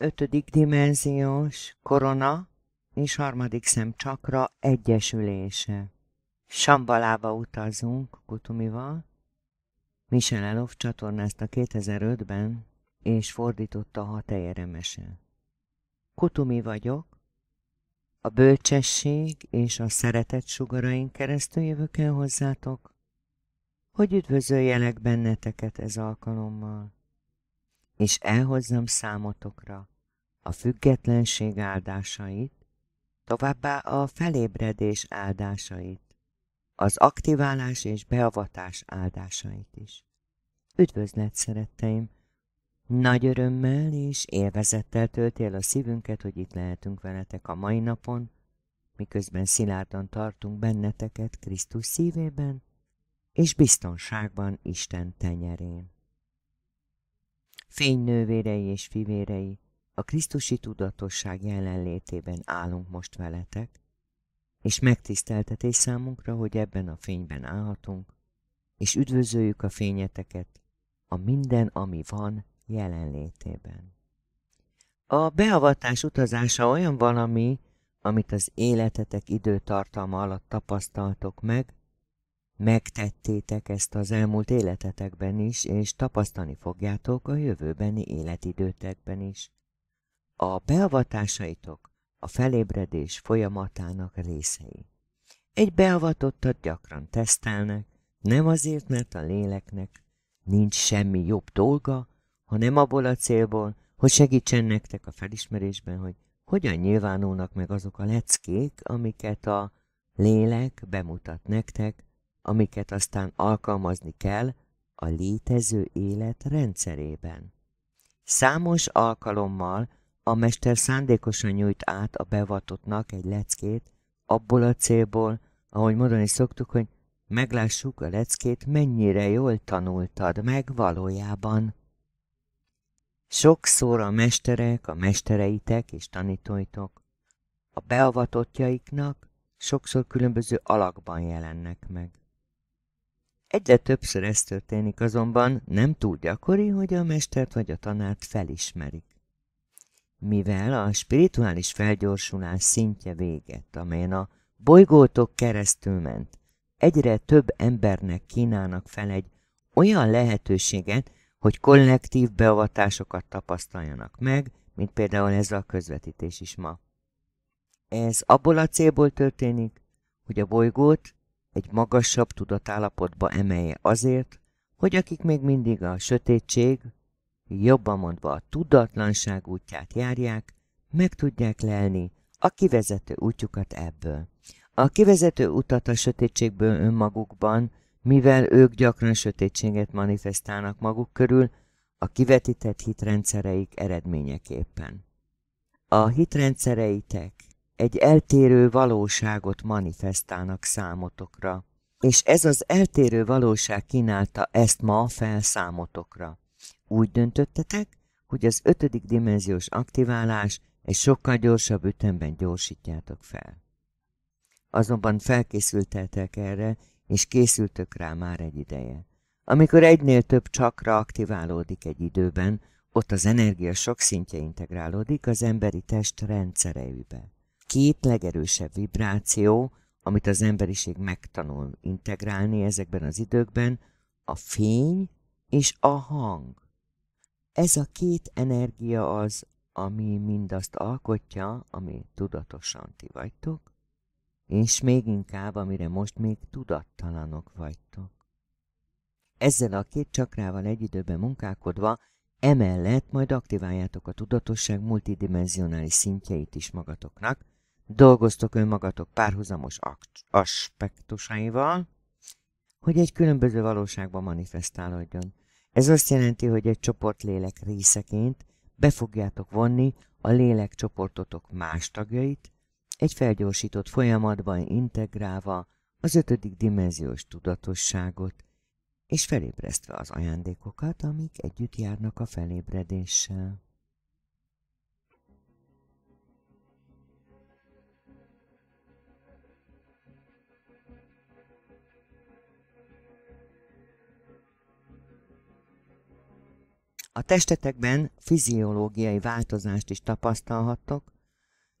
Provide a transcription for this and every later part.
ötödik dimenziós korona és harmadik szem csakra egyesülése. Sambalába utazunk Kutumival. Michel Elof csatornázta 2005-ben, és fordította hat éremese. Kutumi vagyok, a bölcsesség és a szeretet sugaraink keresztül jövök el hozzátok, hogy üdvözöljelek benneteket ez alkalommal és elhozzam számotokra a függetlenség áldásait, továbbá a felébredés áldásait, az aktiválás és beavatás áldásait is. Üdvözlet, szeretteim! Nagy örömmel és élvezettel töltél a szívünket, hogy itt lehetünk veletek a mai napon, miközben szilárdan tartunk benneteket Krisztus szívében és biztonságban Isten tenyerén. Fénynővérei és fivérei, a Krisztusi tudatosság jelenlétében állunk most veletek, és megtiszteltetés számunkra, hogy ebben a fényben állhatunk, és üdvözöljük a fényeteket a minden, ami van jelenlétében. A beavatás utazása olyan valami, amit az életetek időtartalma alatt tapasztaltok meg, Megtettétek ezt az elmúlt életetekben is, és tapasztani fogjátok a jövőbeni életidőtekben is. A beavatásaitok a felébredés folyamatának részei. Egy beavatottat gyakran tesztelnek, nem azért, mert a léleknek nincs semmi jobb dolga, hanem abból a célból, hogy segítsen nektek a felismerésben, hogy hogyan nyilvánulnak meg azok a leckék, amiket a lélek bemutat nektek amiket aztán alkalmazni kell a létező élet rendszerében. Számos alkalommal a mester szándékosan nyújt át a bevatottnak egy leckét, abból a célból, ahogy mondani szoktuk, hogy meglássuk a leckét, mennyire jól tanultad meg valójában. Sokszor a mesterek, a mestereitek és tanítóitok a beavatottjaiknak sokszor különböző alakban jelennek meg. Egyre többször ez történik azonban, nem túl gyakori, hogy a mestert vagy a tanárt felismerik. Mivel a spirituális felgyorsulás szintje véget, amelyen a bolygótok keresztül ment, egyre több embernek kínálnak fel egy olyan lehetőséget, hogy kollektív beavatásokat tapasztaljanak meg, mint például ez a közvetítés is ma. Ez abból a célból történik, hogy a bolygót egy magasabb tudatállapotba emelje azért, hogy akik még mindig a sötétség, jobban mondva a tudatlanság útját járják, meg tudják lelni a kivezető útjukat ebből. A kivezető utat a sötétségből önmagukban, mivel ők gyakran sötétséget manifestálnak maguk körül, a kivetített hitrendszereik eredményeképpen. A hitrendszereitek egy eltérő valóságot manifestálnak számotokra, és ez az eltérő valóság kínálta ezt ma fel számotokra. Úgy döntöttetek, hogy az ötödik dimenziós aktiválás egy sokkal gyorsabb ütemben gyorsítjátok fel. Azonban felkészültetek erre, és készültök rá már egy ideje. Amikor egynél több csakra aktiválódik egy időben, ott az energia sok szintje integrálódik az emberi test rendszereibe két legerősebb vibráció, amit az emberiség megtanul integrálni ezekben az időkben, a fény és a hang. Ez a két energia az, ami mindazt alkotja, ami tudatosan ti vagytok, és még inkább, amire most még tudattalanok vagytok. Ezzel a két csakrával egy időben munkálkodva, emellett majd aktiváljátok a tudatosság multidimensionális szintjeit is magatoknak, Dolgoztok önmagatok párhuzamos aspektusaival, hogy egy különböző valóságban manifestálódjon. Ez azt jelenti, hogy egy csoport lélek részeként be fogjátok vonni a lélek csoportotok más tagjait, egy felgyorsított folyamatban integrálva az ötödik dimenziós tudatosságot, és felébresztve az ajándékokat, amik együtt járnak a felébredéssel. A testetekben fiziológiai változást is tapasztalhattok,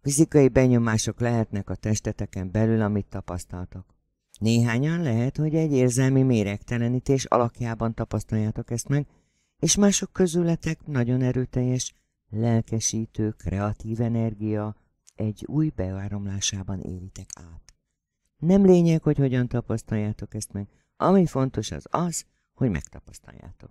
fizikai benyomások lehetnek a testeteken belül, amit tapasztaltok. Néhányan lehet, hogy egy érzelmi méregtelenítés alakjában tapasztaljátok ezt meg, és mások közületek nagyon erőteljes, lelkesítő, kreatív energia egy új beáramlásában élitek át. Nem lényeg, hogy hogyan tapasztaljátok ezt meg, ami fontos az az, hogy megtapasztaljátok.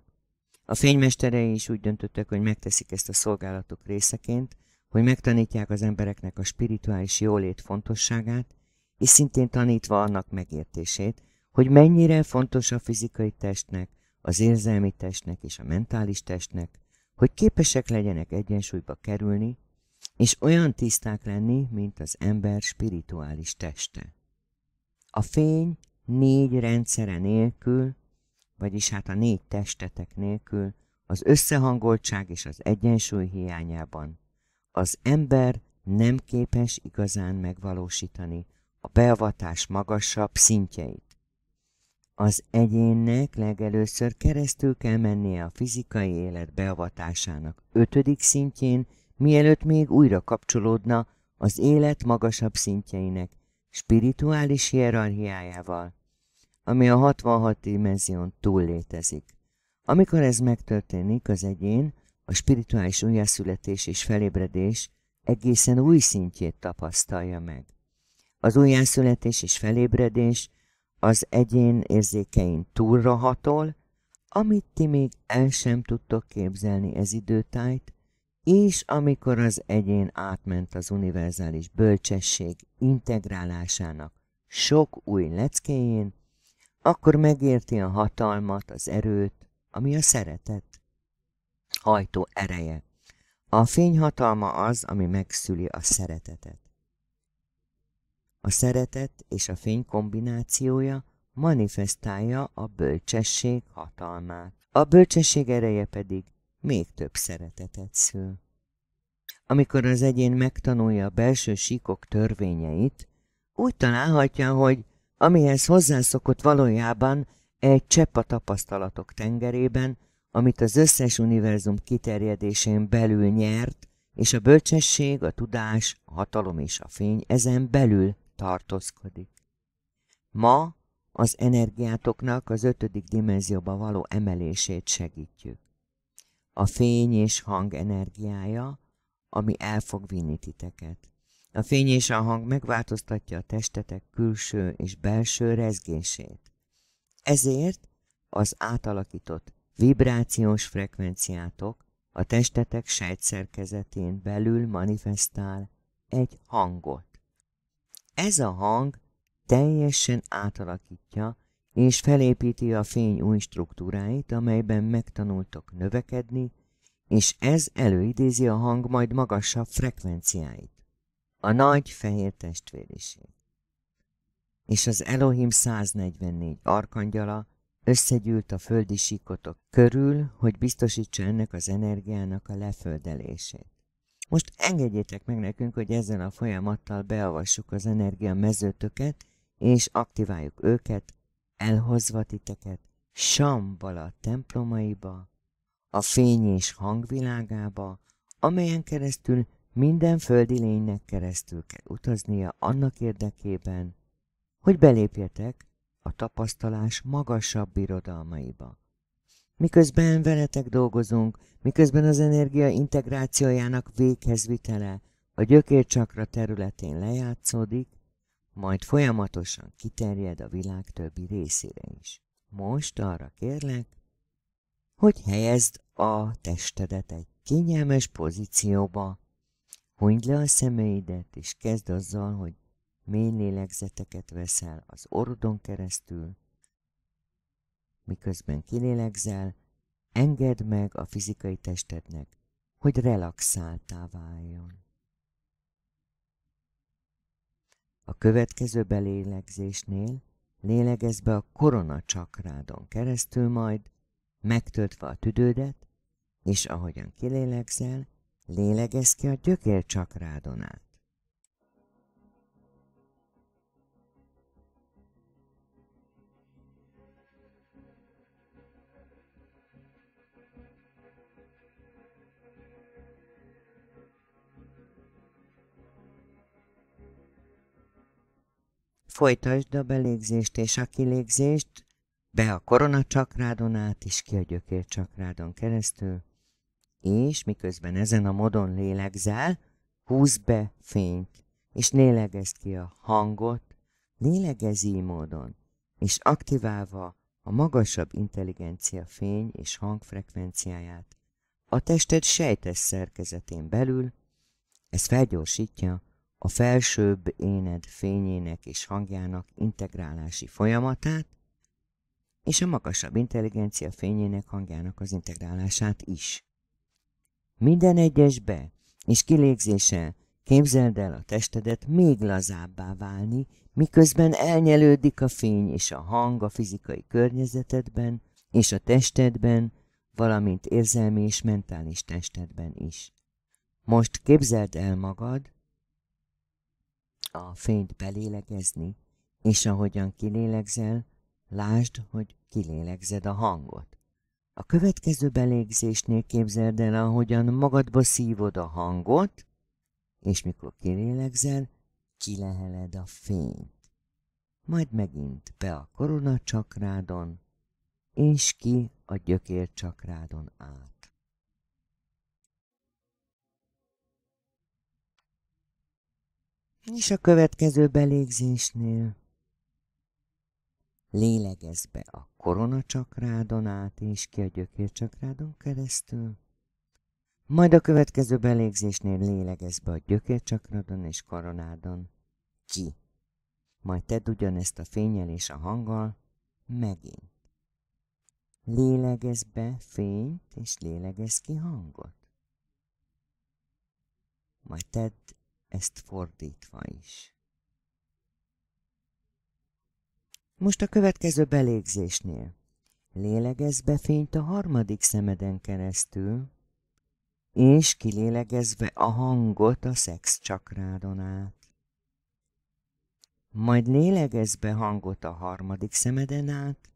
A fénymesterei is úgy döntöttek, hogy megteszik ezt a szolgálatok részeként, hogy megtanítják az embereknek a spirituális jólét fontosságát, és szintén tanítva annak megértését, hogy mennyire fontos a fizikai testnek, az érzelmi testnek és a mentális testnek, hogy képesek legyenek egyensúlyba kerülni, és olyan tiszták lenni, mint az ember spirituális teste. A fény négy rendszere nélkül vagyis hát a négy testetek nélkül, az összehangoltság és az egyensúly hiányában. Az ember nem képes igazán megvalósítani a beavatás magasabb szintjeit. Az egyénnek legelőször keresztül kell mennie a fizikai élet beavatásának ötödik szintjén, mielőtt még újra kapcsolódna az élet magasabb szintjeinek, spirituális hierarchiájával, ami a 66 dimenzión túl létezik. Amikor ez megtörténik, az egyén, a spirituális újjászületés és felébredés egészen új szintjét tapasztalja meg. Az újjászületés és felébredés az egyén érzékein túlra hatol, amit ti még el sem tudtok képzelni ez időtájt, és amikor az egyén átment az univerzális bölcsesség integrálásának sok új leckéjén, akkor megérti a hatalmat, az erőt, ami a szeretet hajtó ereje. A fény hatalma az, ami megszüli a szeretetet. A szeretet és a fény kombinációja manifestálja a bölcsesség hatalmát. A bölcsesség ereje pedig még több szeretetet szül. Amikor az egyén megtanulja a belső síkok törvényeit, úgy találhatja, hogy amihez hozzászokott valójában egy csepp a tapasztalatok tengerében, amit az összes univerzum kiterjedésén belül nyert, és a bölcsesség, a tudás, a hatalom és a fény ezen belül tartózkodik. Ma az energiátoknak az ötödik dimenzióba való emelését segítjük. A fény és hang energiája, ami el fog vinni titeket. A fény és a hang megváltoztatja a testetek külső és belső rezgését. Ezért az átalakított vibrációs frekvenciátok a testetek sejtszerkezetén belül manifestál egy hangot. Ez a hang teljesen átalakítja és felépíti a fény új struktúráit, amelyben megtanultok növekedni, és ez előidézi a hang majd magasabb frekvenciáit a nagy fehér testvériség. És az Elohim 144 arkangyala összegyűlt a földi sikotok körül, hogy biztosítsa ennek az energiának a leföldelését. Most engedjétek meg nekünk, hogy ezzel a folyamattal beavassuk az energia mezőtöket, és aktiváljuk őket, elhozva titeket Sambala templomaiba, a fény és hangvilágába, amelyen keresztül minden földi lénynek keresztül kell utaznia annak érdekében, hogy belépjetek a tapasztalás magasabb birodalmaiba. Miközben veletek dolgozunk, miközben az energia integrációjának véghezvitele a gyökércsakra területén lejátszódik, majd folyamatosan kiterjed a világ többi részére is. Most arra kérlek, hogy helyezd a testedet egy kényelmes pozícióba, Hunyd le a szemeidet, és kezd azzal, hogy mély lélegzeteket veszel az orrodon keresztül, miközben kilélegzel, engedd meg a fizikai testednek, hogy relaxáltá váljon. A következő belélegzésnél lélegezz be a korona csakrádon keresztül majd, megtöltve a tüdődet, és ahogyan kilélegzel, lélegez ki a gyökér csakrádon át. Folytasd a belégzést és a kilégzést, be a koronacsakrád át is ki a csakrádon keresztül, és miközben ezen a módon lélegzel, húz be fényt, és lélegezd ki a hangot, lélegez így módon, és aktiválva a magasabb intelligencia fény és hangfrekvenciáját, a tested sejtes szerkezetén belül, ez felgyorsítja a felsőbb éned fényének és hangjának integrálási folyamatát, és a magasabb intelligencia fényének hangjának az integrálását is. Minden egyes be és kilégzése képzeld el a testedet még lazábbá válni, miközben elnyelődik a fény és a hang a fizikai környezetedben és a testedben, valamint érzelmi és mentális testedben is. Most képzeld el magad a fényt belélegezni, és ahogyan kilélegzel, lásd, hogy kilélegzed a hangot. A következő belégzésnél képzeld el, ahogyan magadba szívod a hangot, és mikor kilélegzel, kileheled a fényt. Majd megint be a korona csakrádon, és ki a gyökér csakrádon át. És a következő belégzésnél lélegez be a koronacsakrádon át és ki a gyökércsakrádon keresztül, majd a következő belégzésnél lélegez be a gyökércsakradon és koronádon ki. Majd tedd ugyanezt a fényel és a hanggal megint. Lélegez be fényt, és lélegez ki hangot. Majd tedd ezt fordítva is. Most a következő belégzésnél. Lélegezz be fényt a harmadik szemeden keresztül, és kilélegezve a hangot a szex csakrádon át. Majd lélegezz be hangot a harmadik szemeden át,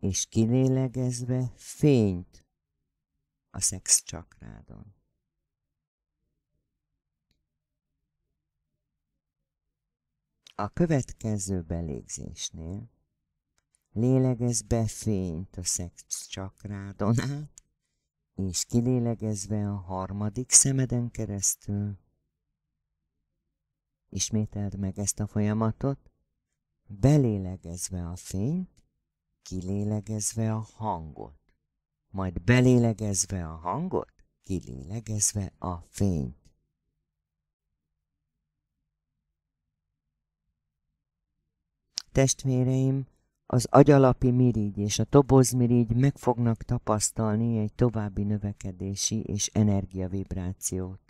és kilélegezve fényt a szex csakrádon. A következő belégzésnél lélegez be fényt a szex csakrádon át, és kilélegezve a harmadik szemeden keresztül. Ismételd meg ezt a folyamatot, belélegezve a fényt, kilélegezve a hangot, majd belélegezve a hangot, kilélegezve a fényt. Testvéreim, az agyalapi mirigy és a tobozmirigy meg fognak tapasztalni egy további növekedési és energiavibrációt,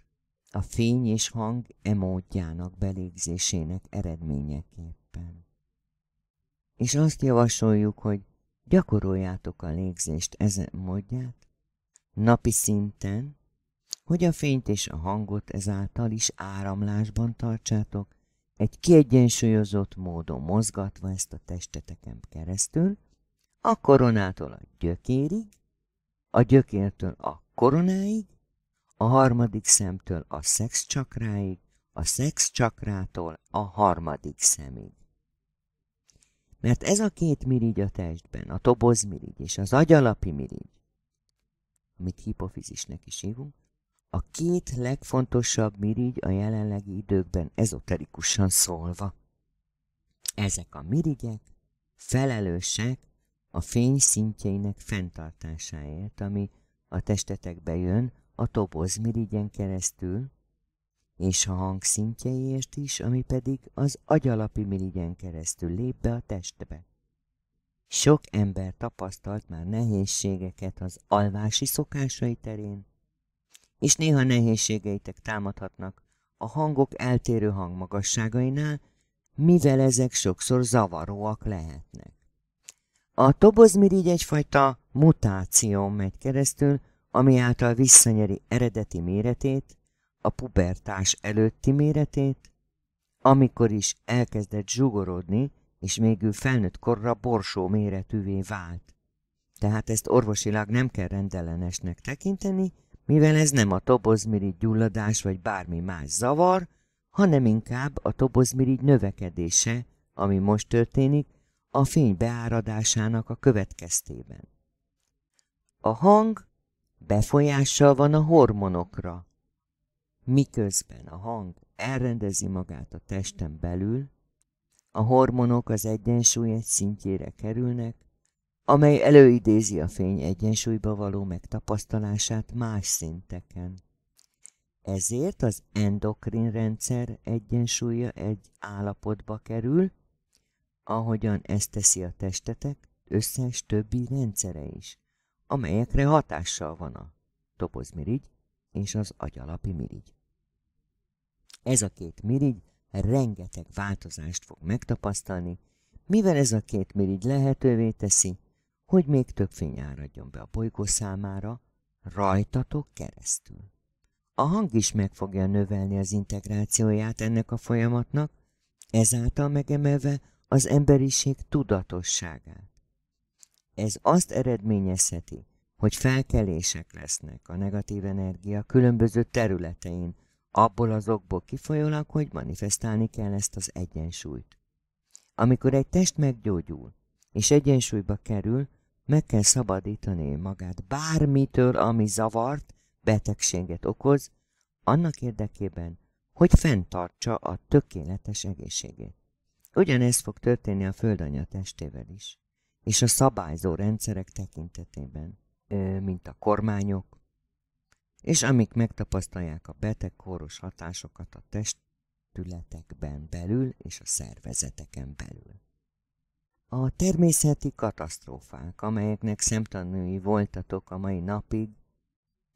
a fény és hang emódjának belégzésének eredményeképpen. És azt javasoljuk, hogy gyakoroljátok a légzést ezen módját, napi szinten, hogy a fényt és a hangot ezáltal is áramlásban tartsátok, egy kiegyensúlyozott módon mozgatva ezt a testeteken keresztül, a koronától a gyökérig, a gyökértől a koronáig, a harmadik szemtől a szexcsakráig, a szexcsakrától a harmadik szemig. Mert ez a két mirigy a testben, a tobozmirigy és az agyalapi mirigy, amit hipofizisnek is hívunk, a két legfontosabb mirigy a jelenlegi időkben ezoterikusan szólva. Ezek a mirigyek felelősek a fény szintjeinek fenntartásáért, ami a testetekbe jön a toboz mirigyen keresztül, és a hang szintjeiért is, ami pedig az agyalapi mirigyen keresztül lép be a testbe. Sok ember tapasztalt már nehézségeket az alvási szokásai terén, és néha nehézségeitek támadhatnak a hangok eltérő hangmagasságainál, mivel ezek sokszor zavaróak lehetnek. A tobozmirigy egyfajta mutáción megy keresztül, ami által visszanyeri eredeti méretét, a pubertás előtti méretét, amikor is elkezdett zsugorodni, és mégül felnőtt korra borsó méretűvé vált. Tehát ezt orvosilag nem kell rendellenesnek tekinteni, mivel ez nem a tobozmirigy gyulladás vagy bármi más zavar, hanem inkább a tobozmirigy növekedése, ami most történik, a fény beáradásának a következtében. A hang befolyással van a hormonokra, miközben a hang elrendezi magát a testen belül, a hormonok az egyensúly egy szintjére kerülnek, amely előidézi a fény egyensúlyba való megtapasztalását más szinteken. Ezért az endokrin rendszer egyensúlya egy állapotba kerül, ahogyan ezt teszi a testetek összes többi rendszere is, amelyekre hatással van a topozmirigy és az agyalapi mirigy. Ez a két mirigy rengeteg változást fog megtapasztalni, mivel ez a két mirigy lehetővé teszi, hogy még több fény áradjon be a bolygó számára, rajtatok keresztül. A hang is meg fogja növelni az integrációját ennek a folyamatnak, ezáltal megemelve az emberiség tudatosságát. Ez azt eredményezheti, hogy felkelések lesznek a negatív energia különböző területein, abból azokból kifolyólag, hogy manifestálni kell ezt az egyensúlyt. Amikor egy test meggyógyul, és egyensúlyba kerül, meg kell szabadítani magát bármitől, ami zavart, betegséget okoz, annak érdekében, hogy fenntartsa a tökéletes egészségét. Ugyanez fog történni a földanya testével is, és a szabályzó rendszerek tekintetében, mint a kormányok, és amik megtapasztalják a kóros hatásokat a testületekben belül és a szervezeteken belül. A természeti katasztrófák, amelyeknek szemtanúi voltatok a mai napig,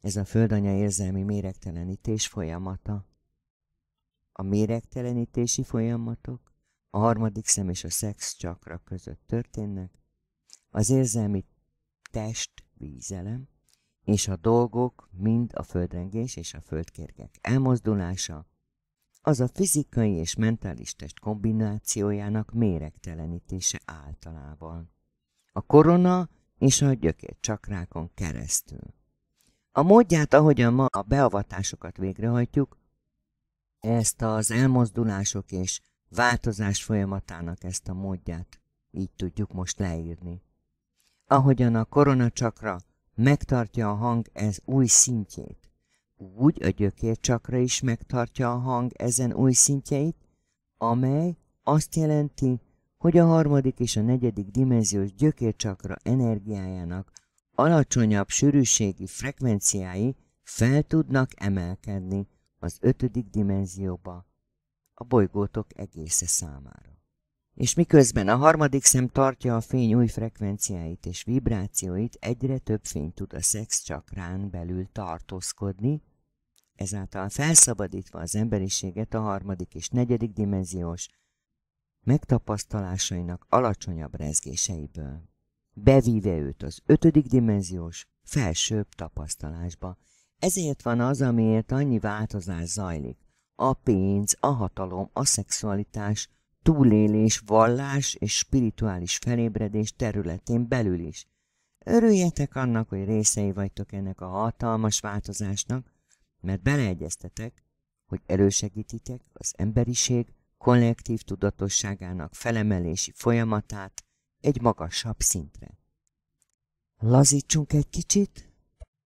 ez a földanya érzelmi méregtelenítés folyamata. A méregtelenítési folyamatok a harmadik szem és a szex csakra között történnek, az érzelmi test vízelem, és a dolgok mind a földrengés és a földkérgek elmozdulása, az a fizikai és mentális test kombinációjának méregtelenítése általában. A korona és a gyökér csakrákon keresztül. A módját, ahogyan ma a beavatásokat végrehajtjuk, ezt az elmozdulások és változás folyamatának ezt a módját így tudjuk most leírni. Ahogyan a korona csakra megtartja a hang ez új szintjét, úgy a gyökércsakra is megtartja a hang ezen új szintjeit, amely azt jelenti, hogy a harmadik és a negyedik dimenziós gyökércsakra energiájának alacsonyabb sűrűségi frekvenciái fel tudnak emelkedni az ötödik dimenzióba, a bolygótok egésze számára. És miközben a harmadik szem tartja a fény új frekvenciáit és vibrációit, egyre több fény tud a szex csakrán belül tartózkodni, ezáltal felszabadítva az emberiséget a harmadik és negyedik dimenziós megtapasztalásainak alacsonyabb rezgéseiből, bevíve őt az ötödik dimenziós felsőbb tapasztalásba. Ezért van az, amiért annyi változás zajlik. A pénz, a hatalom, a szexualitás, túlélés, vallás és spirituális felébredés területén belül is. Örüljetek annak, hogy részei vagytok ennek a hatalmas változásnak, mert beleegyeztetek, hogy elősegítitek az emberiség kollektív tudatosságának felemelési folyamatát egy magasabb szintre. Lazítsunk egy kicsit,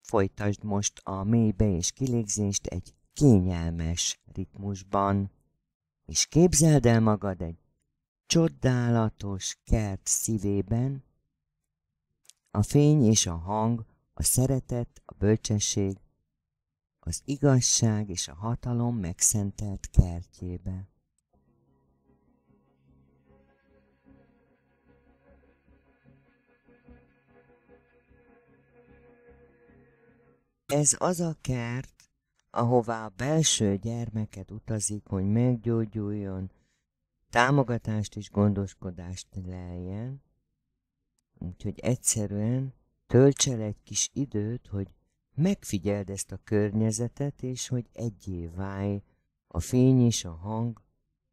folytasd most a mélybe és kilégzést egy kényelmes ritmusban, és képzeld el magad egy csodálatos kert szívében, a fény és a hang, a szeretet, a bölcsesség az igazság és a hatalom megszentelt kertjébe. Ez az a kert, ahová a belső gyermeked utazik, hogy meggyógyuljon, támogatást és gondoskodást leljen, úgyhogy egyszerűen töltse le egy kis időt, hogy Megfigyeld ezt a környezetet, és hogy egyé válj, a fény és a hang,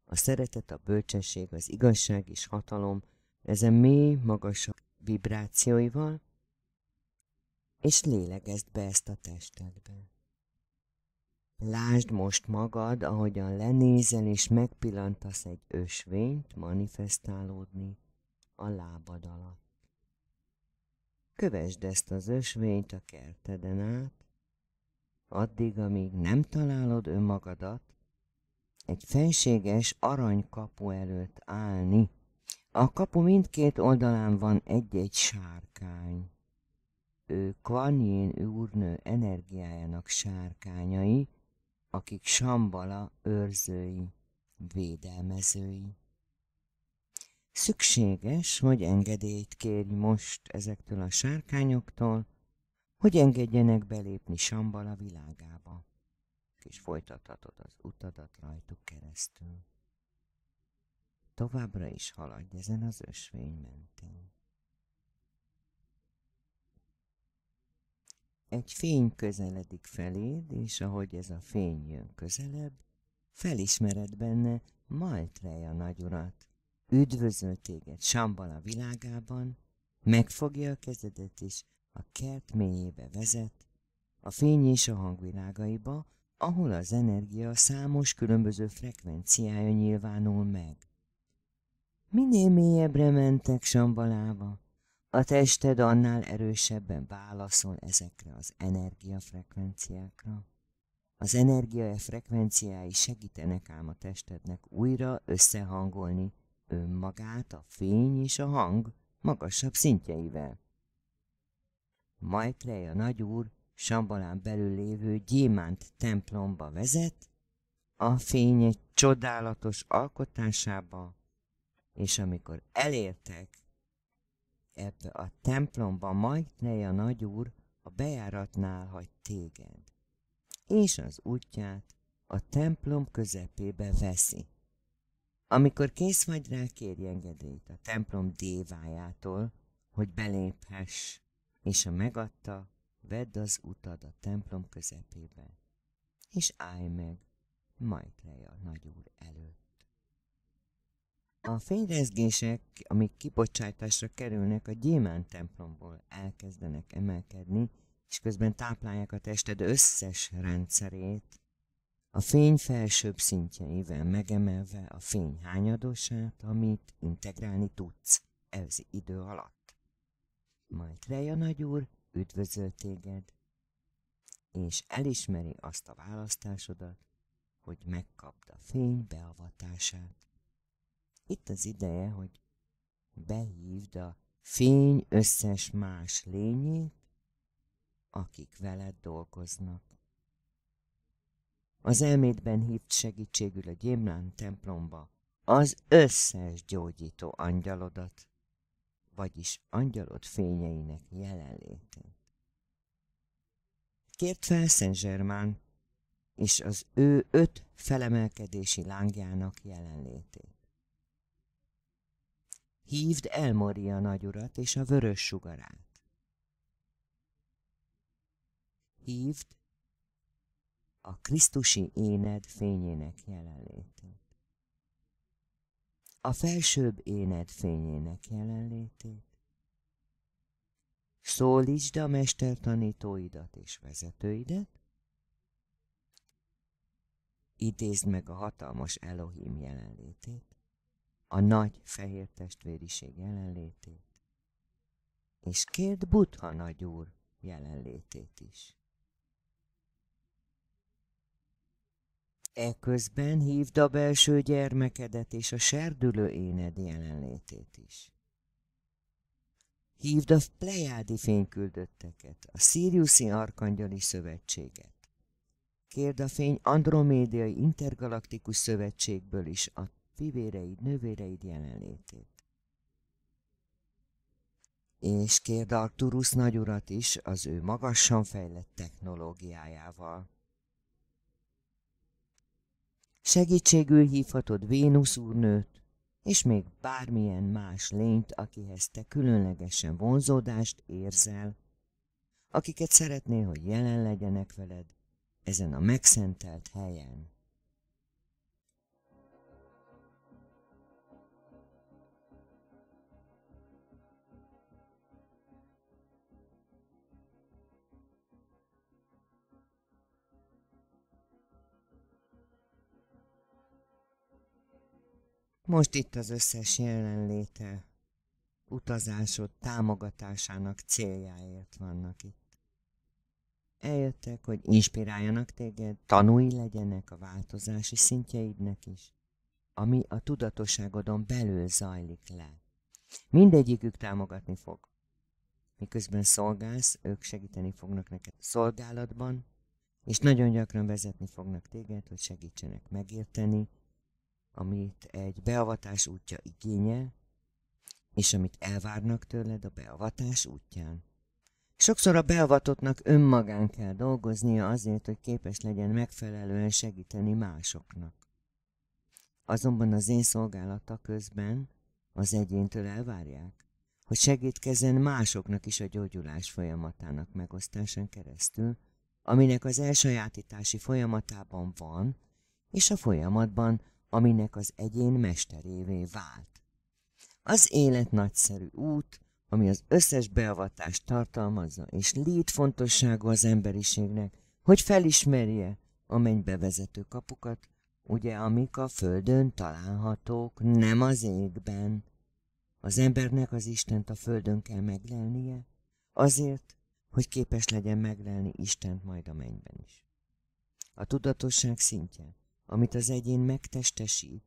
a szeretet, a bölcsesség, az igazság és hatalom, ezen mély, magasabb vibrációival, és lélegezd be ezt a testedbe. Lásd most magad, ahogyan lenézel és megpillantasz egy ösvényt manifestálódni a lábad alatt. Kövesd ezt az ösvényt a kerteden át, addig, amíg nem találod önmagadat, egy fenséges arany kapu előtt állni. A kapu mindkét oldalán van egy-egy sárkány. Ő Kvanyén úrnő energiájának sárkányai, akik Sambala őrzői, védelmezői. Szükséges, hogy engedélyt kérj most ezektől a sárkányoktól, hogy engedjenek belépni Sambala világába, és folytathatod az utadat rajtuk keresztül. Továbbra is haladj ezen az ösvény mentén. Egy fény közeledik feléd, és ahogy ez a fény jön közelebb, felismered benne Maltreja nagyurat, Üdvözöl téged Sambala a világában, megfogja a kezedet is, a kert mélyébe vezet, a fény és a hangvilágaiba, ahol az energia számos különböző frekvenciája nyilvánul meg. Minél mélyebbre mentek Sambalába, a tested annál erősebben válaszol ezekre az energiafrekvenciákra. Az energiai frekvenciái segítenek ám a testednek újra összehangolni önmagát a fény és a hang magasabb szintjeivel. a nagyúr Sambalán belül lévő gyémánt templomba vezet, a fény egy csodálatos alkotásába, és amikor elértek ebbe a templomba, a nagyúr a bejáratnál hagy téged, és az útját a templom közepébe veszi. Amikor kész vagy rá, kérj engedélyt a templom dévájától, hogy beléphess, és ha megadta, vedd az utad a templom közepébe, és állj meg, majd le a nagyúr előtt. A fényrezgések, amik kibocsátásra kerülnek, a gyémán templomból elkezdenek emelkedni, és közben táplálják a tested összes rendszerét, a fény felsőbb szintjeivel megemelve a fény hányadosát, amit integrálni tudsz ez idő alatt. Majd Reja nagyúr üdvözöl téged, és elismeri azt a választásodat, hogy megkapd a fény beavatását. Itt az ideje, hogy behívd a fény összes más lényét, akik veled dolgoznak. Az elmédben hívt segítségül a gyémlán templomba az összes gyógyító angyalodat, vagyis angyalod fényeinek jelenlétét. Kért fel Szent Zsermán és az ő öt felemelkedési lángjának jelenlétét. Hívd el Moria nagyurat és a vörös sugarát. Hívd a Krisztusi éned fényének jelenlétét. A felsőbb éned fényének jelenlétét. Szólítsd a mester tanítóidat és vezetőidet. Idézd meg a hatalmas Elohim jelenlétét, a nagy fehér testvériség jelenlétét, és kérd Butha nagyúr jelenlétét is. Eközben hívd a belső gyermekedet és a serdülő éned jelenlétét is. Hívd a plejádi fényküldötteket, a Siriuszi Arkangyali Szövetséget. Kérd a fény Andromédiai Intergalaktikus Szövetségből is a fivéreid, nővéreid jelenlétét. És kérd Arcturus nagyurat is az ő magasan fejlett technológiájával. Segítségül hívhatod Vénusz úrnőt, és még bármilyen más lényt, akihez te különlegesen vonzódást érzel, akiket szeretnél, hogy jelen legyenek veled ezen a megszentelt helyen. Most itt az összes jelenléte, utazásod támogatásának céljáért vannak itt. Eljöttek, hogy inspiráljanak téged, tanúi legyenek a változási szintjeidnek is, ami a tudatosságodon belül zajlik le. Mindegyikük támogatni fog. Miközben szolgálsz, ők segíteni fognak neked szolgálatban, és nagyon gyakran vezetni fognak téged, hogy segítsenek megérteni, amit egy beavatás útja igénye, és amit elvárnak tőled a beavatás útján. Sokszor a beavatottnak önmagán kell dolgoznia azért, hogy képes legyen megfelelően segíteni másoknak. Azonban az én szolgálata közben az egyéntől elvárják, hogy segítkezzen másoknak is a gyógyulás folyamatának megosztásán keresztül, aminek az elsajátítási folyamatában van, és a folyamatban aminek az egyén mesterévé vált. Az élet nagyszerű út, ami az összes beavatást tartalmazza, és létfontosságú az emberiségnek, hogy felismerje a mennybe vezető kapukat, ugye amik a földön találhatók, nem az égben. Az embernek az Istent a földön kell meglelnie, azért, hogy képes legyen meglelni Istent majd a mennyben is. A tudatosság szintje amit az egyén megtestesít,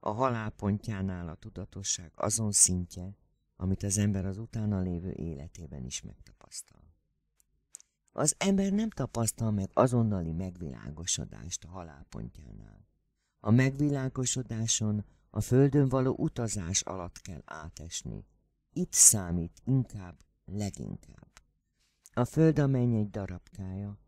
a halálpontjánál a tudatosság azon szintje, amit az ember az utána lévő életében is megtapasztal. Az ember nem tapasztal meg azonnali megvilágosodást a halálpontjánál. A megvilágosodáson a földön való utazás alatt kell átesni. Itt számít inkább, leginkább. A föld a menny egy darabkája.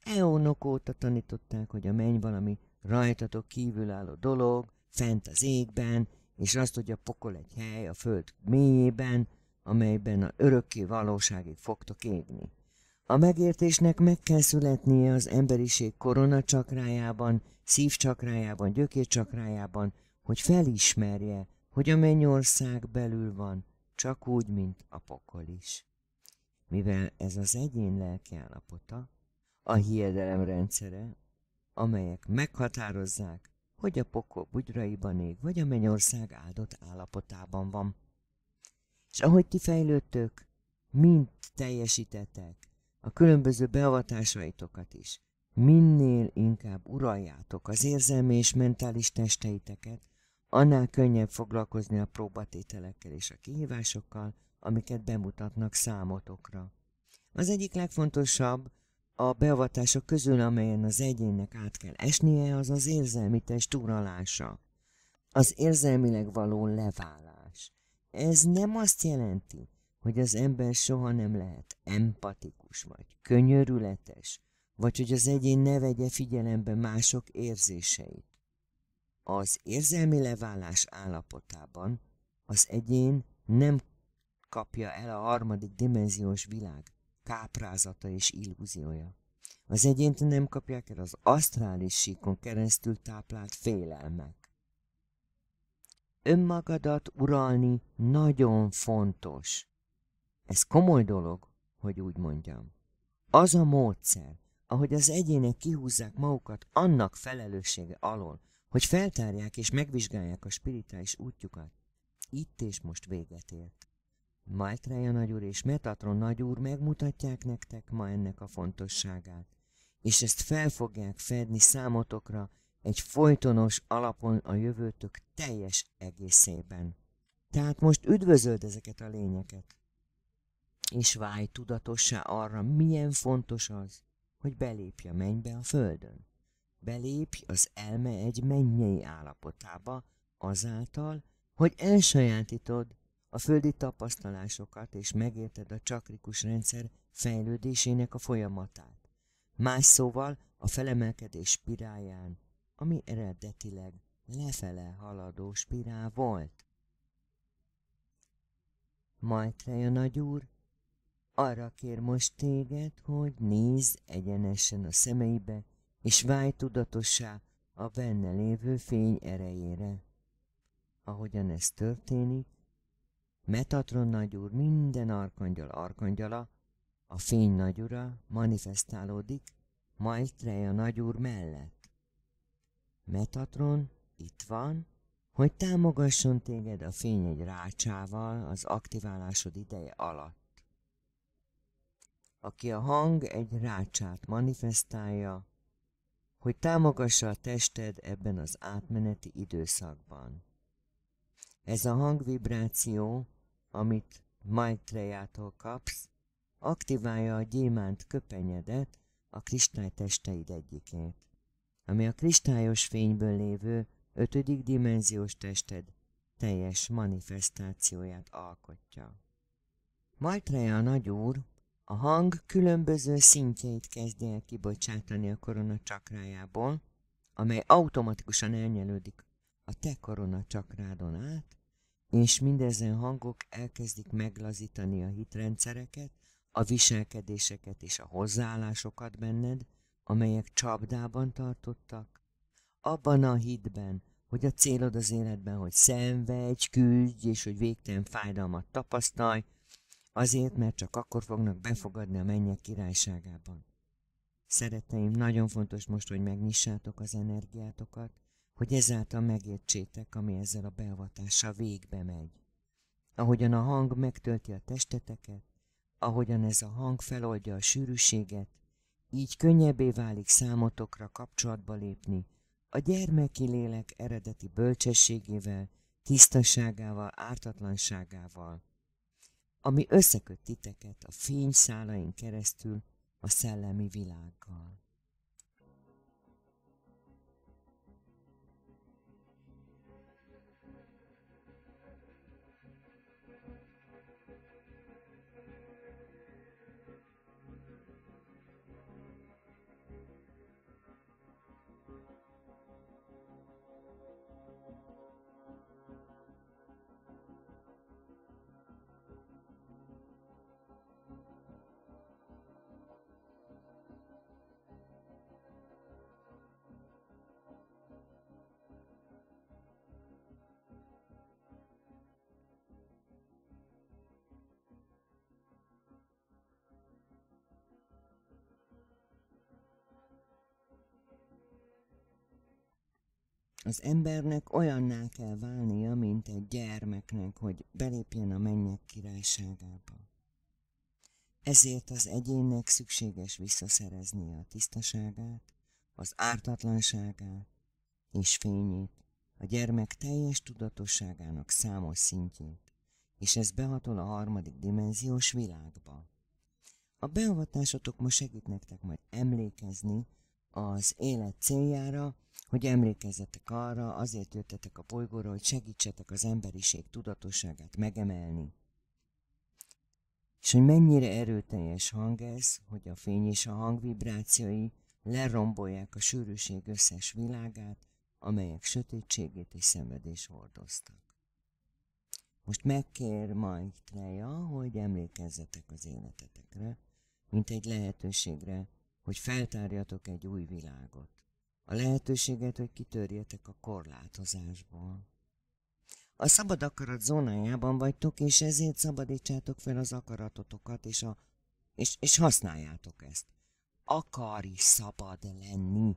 Eónok óta tanították, hogy a menny valami rajtatok kívülálló dolog, fent az égben, és azt, hogy a pokol egy hely a föld mélyében, amelyben a örökké valóságig fogtok égni. A megértésnek meg kell születnie az emberiség korona csakrájában, szívcsakrájában, gyökércsakrájában, hogy felismerje, hogy a mennyország belül van, csak úgy, mint a pokol is. Mivel ez az egyén lelkiállapota, a hiedelem rendszere, amelyek meghatározzák, hogy a pokol bugyraiban ég, vagy a mennyország áldott állapotában van. És ahogy ti fejlődtök, mind teljesítetek a különböző beavatásaitokat is, minél inkább uraljátok az érzelmi és mentális testeiteket, annál könnyebb foglalkozni a próbatételekkel és a kihívásokkal, amiket bemutatnak számotokra. Az egyik legfontosabb, a beavatások közül, amelyen az egyénnek át kell esnie, az az érzelmi test uralása, az érzelmileg való leválás. Ez nem azt jelenti, hogy az ember soha nem lehet empatikus vagy könyörületes, vagy hogy az egyén ne vegye figyelembe mások érzéseit. Az érzelmi leválás állapotában az egyén nem kapja el a harmadik dimenziós világ káprázata és illúziója. Az egyént nem kapják el az asztrális síkon keresztül táplált félelmek. Önmagadat uralni nagyon fontos. Ez komoly dolog, hogy úgy mondjam. Az a módszer, ahogy az egyének kihúzzák magukat annak felelőssége alól, hogy feltárják és megvizsgálják a spirituális útjukat, itt és most véget ért. Maltreja nagyúr és Metatron nagyúr megmutatják nektek ma ennek a fontosságát, és ezt fel fogják fedni számotokra egy folytonos alapon a jövőtök teljes egészében. Tehát most üdvözöld ezeket a lényeket, és válj tudatossá arra, milyen fontos az, hogy belépj a mennybe a földön. Belépj az elme egy mennyei állapotába, azáltal, hogy elsajátítod a földi tapasztalásokat, és megérted a csakrikus rendszer fejlődésének a folyamatát. Más szóval a felemelkedés spiráján, ami eredetileg lefele haladó spirál volt. Majd a nagyúr, arra kér most téged, hogy nézz egyenesen a szemeibe, és válj tudatossá a benne lévő fény erejére. Ahogyan ez történik, Metatron nagyúr minden arkangyal arkangyala, a fény nagyura manifestálódik Maitreya nagyúr mellett. Metatron itt van, hogy támogasson téged a fény egy rácsával az aktiválásod ideje alatt. Aki a hang egy rácsát manifestálja, hogy támogassa a tested ebben az átmeneti időszakban. Ez a hangvibráció amit Maitrejától kapsz, aktiválja a gyémánt köpenyedet, a kristály testeid egyikét, ami a kristályos fényből lévő ötödik dimenziós tested teljes manifestációját alkotja. Maitreya a nagyúr a hang különböző szintjeit kezdje el kibocsátani a korona csakrájából, amely automatikusan elnyelődik a te korona csakrádon át, és mindezen hangok elkezdik meglazítani a hitrendszereket, a viselkedéseket és a hozzáállásokat benned, amelyek csapdában tartottak, abban a hitben, hogy a célod az életben, hogy szenvedj, küldj, és hogy végtelen fájdalmat tapasztalj, azért, mert csak akkor fognak befogadni a mennyek királyságában. Szeretteim, nagyon fontos most, hogy megnyissátok az energiátokat, hogy ezáltal megértsétek, ami ezzel a beavatással végbe megy. Ahogyan a hang megtölti a testeteket, ahogyan ez a hang feloldja a sűrűséget, így könnyebbé válik számotokra kapcsolatba lépni a gyermeki lélek eredeti bölcsességével, tisztaságával, ártatlanságával, ami összeköt titeket a fényszálain keresztül a szellemi világgal. Az embernek olyanná kell válnia, mint egy gyermeknek, hogy belépjen a mennyek királyságába. Ezért az egyénnek szükséges visszaszereznie a tisztaságát, az ártatlanságát és fényét, a gyermek teljes tudatosságának számos szintjét, és ez behatol a harmadik dimenziós világba. A beavatásotok ma segít nektek majd emlékezni, az élet céljára, hogy emlékezzetek arra, azért jöttetek a bolygóra, hogy segítsetek az emberiség tudatosságát megemelni. És hogy mennyire erőteljes hang ez, hogy a fény és a hang vibrációi lerombolják a sűrűség összes világát, amelyek sötétségét és szenvedés hordoztak. Most megkér majd Treja, hogy emlékezzetek az életetekre, mint egy lehetőségre, hogy feltárjatok egy új világot. A lehetőséget, hogy kitörjetek a korlátozásból. A szabad akarat zónájában vagytok, és ezért szabadítsátok fel az akaratotokat, és, a, és, és használjátok ezt. Akari szabad lenni.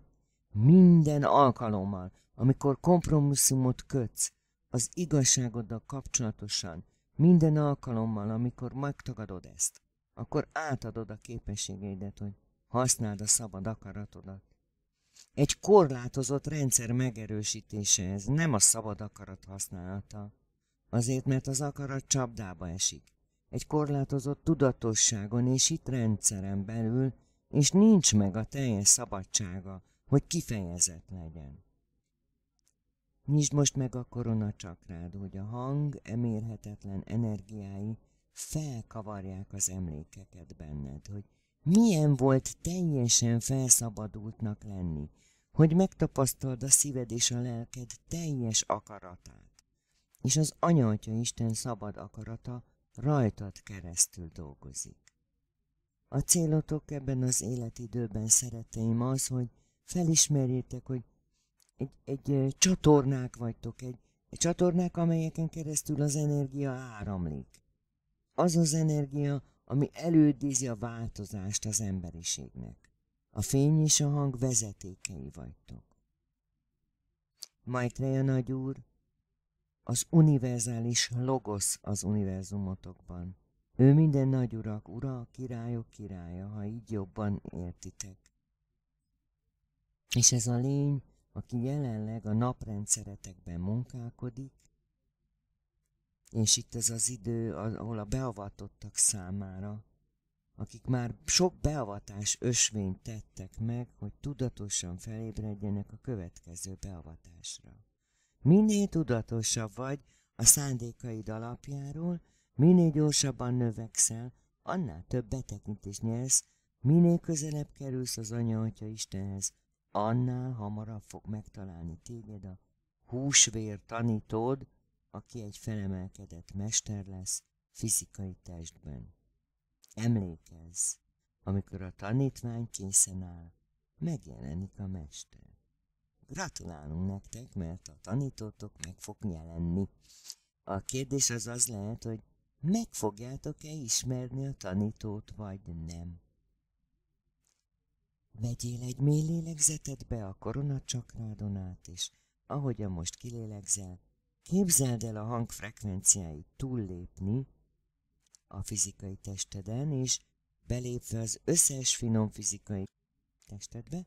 Minden alkalommal, amikor kompromisszumot kötsz, az igazságoddal kapcsolatosan, minden alkalommal, amikor megtagadod ezt, akkor átadod a képességeidet, hogy használd a szabad akaratodat. Egy korlátozott rendszer megerősítése ez, nem a szabad akarat használata. Azért, mert az akarat csapdába esik. Egy korlátozott tudatosságon és itt rendszeren belül, és nincs meg a teljes szabadsága, hogy kifejezett legyen. Nyisd most meg a koronacsakrád, hogy a hang emérhetetlen energiái felkavarják az emlékeket benned, hogy milyen volt teljesen felszabadultnak lenni, hogy megtapasztald a szíved és a lelked teljes akaratát, és az anyatya Isten szabad akarata rajtad keresztül dolgozik. A célotok ebben az életidőben, szereteim, az, hogy felismerjétek, hogy egy, egy csatornák vagytok, egy, egy csatornák, amelyeken keresztül az energia áramlik. Az az energia, ami elődízi a változást az emberiségnek. A fény és a hang vezetékei vagytok. Majd nagy úr, az univerzális logosz az univerzumotokban. Ő minden nagy urak, ura, a királyok királya, ha így jobban értitek. És ez a lény, aki jelenleg a naprendszeretekben munkálkodik, és itt ez az idő, ahol a beavatottak számára, akik már sok beavatás ösvényt tettek meg, hogy tudatosan felébredjenek a következő beavatásra. Minél tudatosabb vagy a szándékaid alapjáról, minél gyorsabban növekszel, annál több betekintést nyersz, minél közelebb kerülsz az Anya Atya Istenhez, annál hamarabb fog megtalálni téged a húsvér tanítód, aki egy felemelkedett mester lesz fizikai testben. Emlékezz, amikor a tanítvány készen áll, megjelenik a mester. Gratulálunk nektek, mert a tanítótok meg fog jelenni. A kérdés az az lehet, hogy meg fogjátok-e ismerni a tanítót, vagy nem. Vegyél egy mély lélegzetet be a koronacsakrádon át, és a most kilélegzel, Képzeld el a hangfrekvenciáit túllépni a fizikai testeden, és belépve az összes finom fizikai testedbe,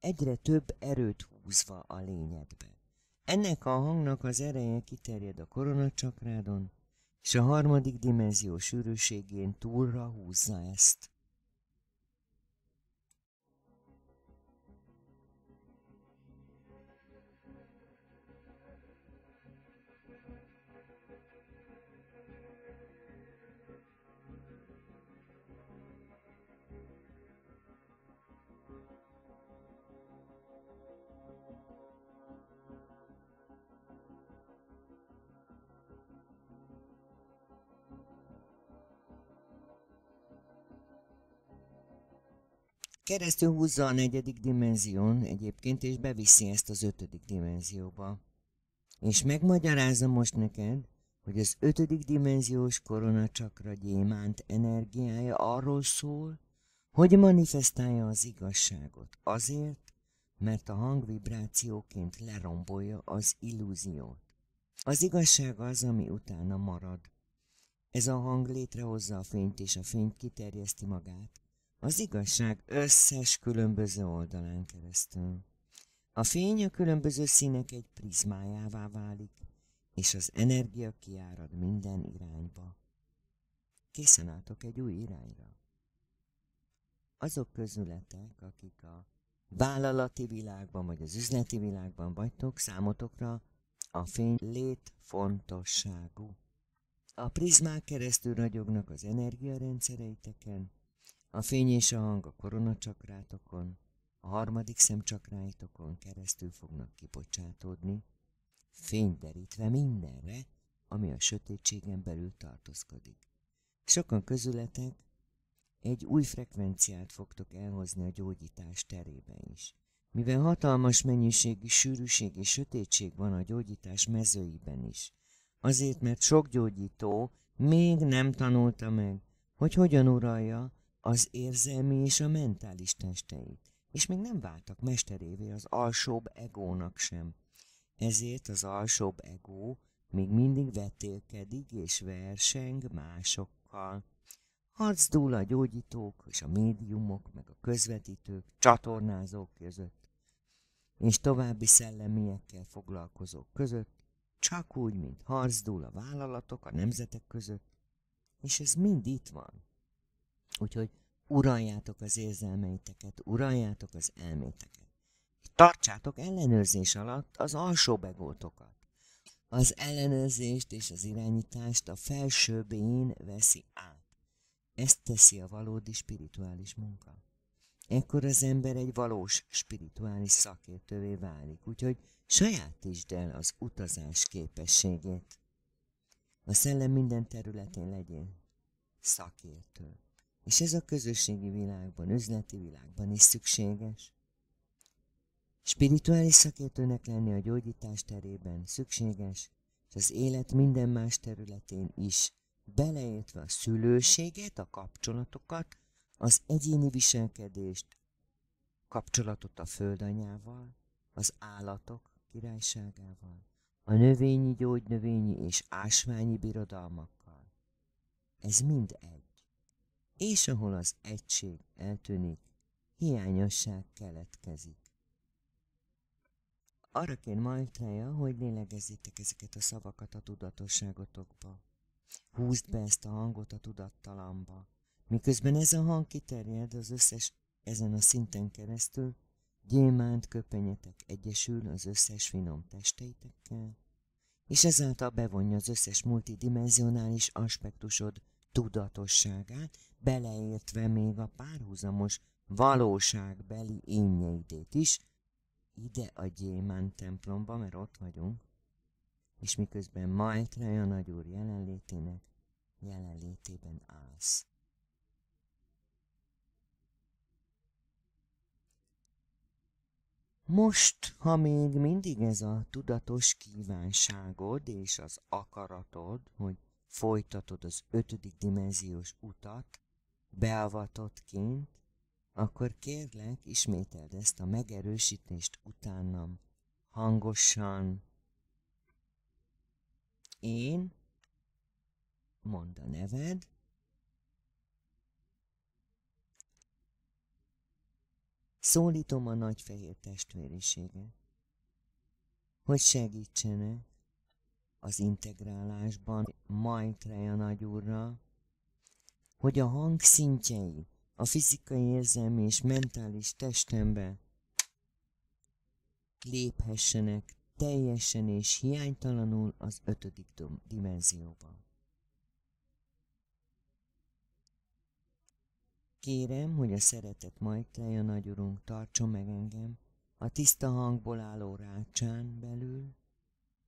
egyre több erőt húzva a lényedbe. Ennek a hangnak az ereje kiterjed a koronacsakrádon, és a harmadik dimenzió sűrűségén túlra húzza ezt. Keresztül húzza a negyedik dimenzión egyébként, és beviszi ezt az ötödik dimenzióba. És megmagyarázza most neked, hogy az ötödik dimenziós koronacsakra gyémánt energiája arról szól, hogy manifestálja az igazságot azért, mert a hang vibrációként lerombolja az illúziót. Az igazság az, ami utána marad. Ez a hang létrehozza a fényt, és a fény kiterjeszti magát, az igazság összes különböző oldalán keresztül. A fény a különböző színek egy prizmájává válik, és az energia kiárad minden irányba. Készen álltok egy új irányra. Azok közületek, akik a vállalati világban, vagy az üzleti világban vagytok, számotokra a fény fontosságú. A prizmák keresztül ragyognak az energiarendszereiteken, a fény és a hang a koronacsakrátok,on a harmadik szemcsakráitokon keresztül fognak kibocsátódni, fény derítve mindenre, ami a sötétségen belül tartózkodik. Sokan közületek egy új frekvenciát fogtok elhozni a gyógyítás terébe is. Mivel hatalmas mennyiségű sűrűség és sötétség van a gyógyítás mezőiben is, azért mert sok gyógyító még nem tanulta meg, hogy hogyan uralja az érzelmi és a mentális testeit, és még nem váltak mesterévé az alsóbb egónak sem. Ezért az alsóbb egó még mindig vetélkedik és verseng másokkal. Harc a gyógyítók és a médiumok, meg a közvetítők, csatornázók között, és további szellemiekkel foglalkozók között, csak úgy, mint harcdul a vállalatok a nemzetek között, és ez mind itt van. Úgyhogy uraljátok az érzelmeiteket, uraljátok az elméteket. Tartsátok ellenőrzés alatt az alsó begótokat. Az ellenőrzést és az irányítást a felsőbb én veszi át. Ezt teszi a valódi spirituális munka. Ekkor az ember egy valós spirituális szakértővé válik, úgyhogy sajátítsd el az utazás képességét. A szellem minden területén legyél szakértő és ez a közösségi világban, üzleti világban is szükséges. Spirituális szakértőnek lenni a gyógyítás terében szükséges, és az élet minden más területén is, beleértve a szülőséget, a kapcsolatokat, az egyéni viselkedést, kapcsolatot a földanyával, az állatok királyságával, a növényi, gyógynövényi és ásványi birodalmakkal. Ez mind egy és ahol az egység eltűnik, hiányosság keletkezik. Arra kér Majtraja, hogy lélegezzétek ezeket a szavakat a tudatosságotokba. Húzd be ezt a hangot a tudattalamba. Miközben ez a hang kiterjed az összes ezen a szinten keresztül, gyémánt köpenyetek egyesül az összes finom testeitekkel, és ezáltal bevonja az összes multidimenzionális aspektusod tudatosságát, beleértve még a párhuzamos valóságbeli énjeidét is, ide a gyémán templomba, mert ott vagyunk, és miközben a nagyúr jelenlétének jelenlétében állsz. Most, ha még mindig ez a tudatos kívánságod és az akaratod, hogy folytatod az ötödik dimenziós utat, beavatottként, akkor kérlek, ismételd ezt a megerősítést utánam, hangosan. Én, mondd a neved, szólítom a nagy fehér testvériséget, hogy segítsenek az integrálásban Maitreya nagyúrra, hogy a hang szintjei a fizikai érzelmi és mentális testembe léphessenek teljesen és hiánytalanul az ötödik dimenzióba. Kérem, hogy a szeretett Maitreya nagyurunk tartson meg engem a tiszta hangból álló rácsán belül,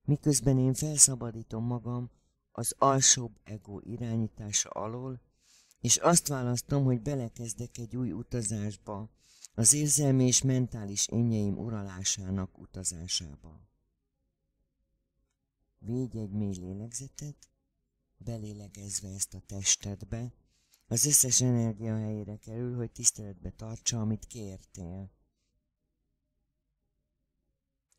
Miközben én felszabadítom magam az alsóbb ego irányítása alól, és azt választom, hogy belekezdek egy új utazásba, az érzelmi és mentális énjeim uralásának utazásába. Végy egy mély lélegzetet, belélegezve ezt a testedbe, az összes energia helyére kerül, hogy tiszteletbe tartsa, amit kértél.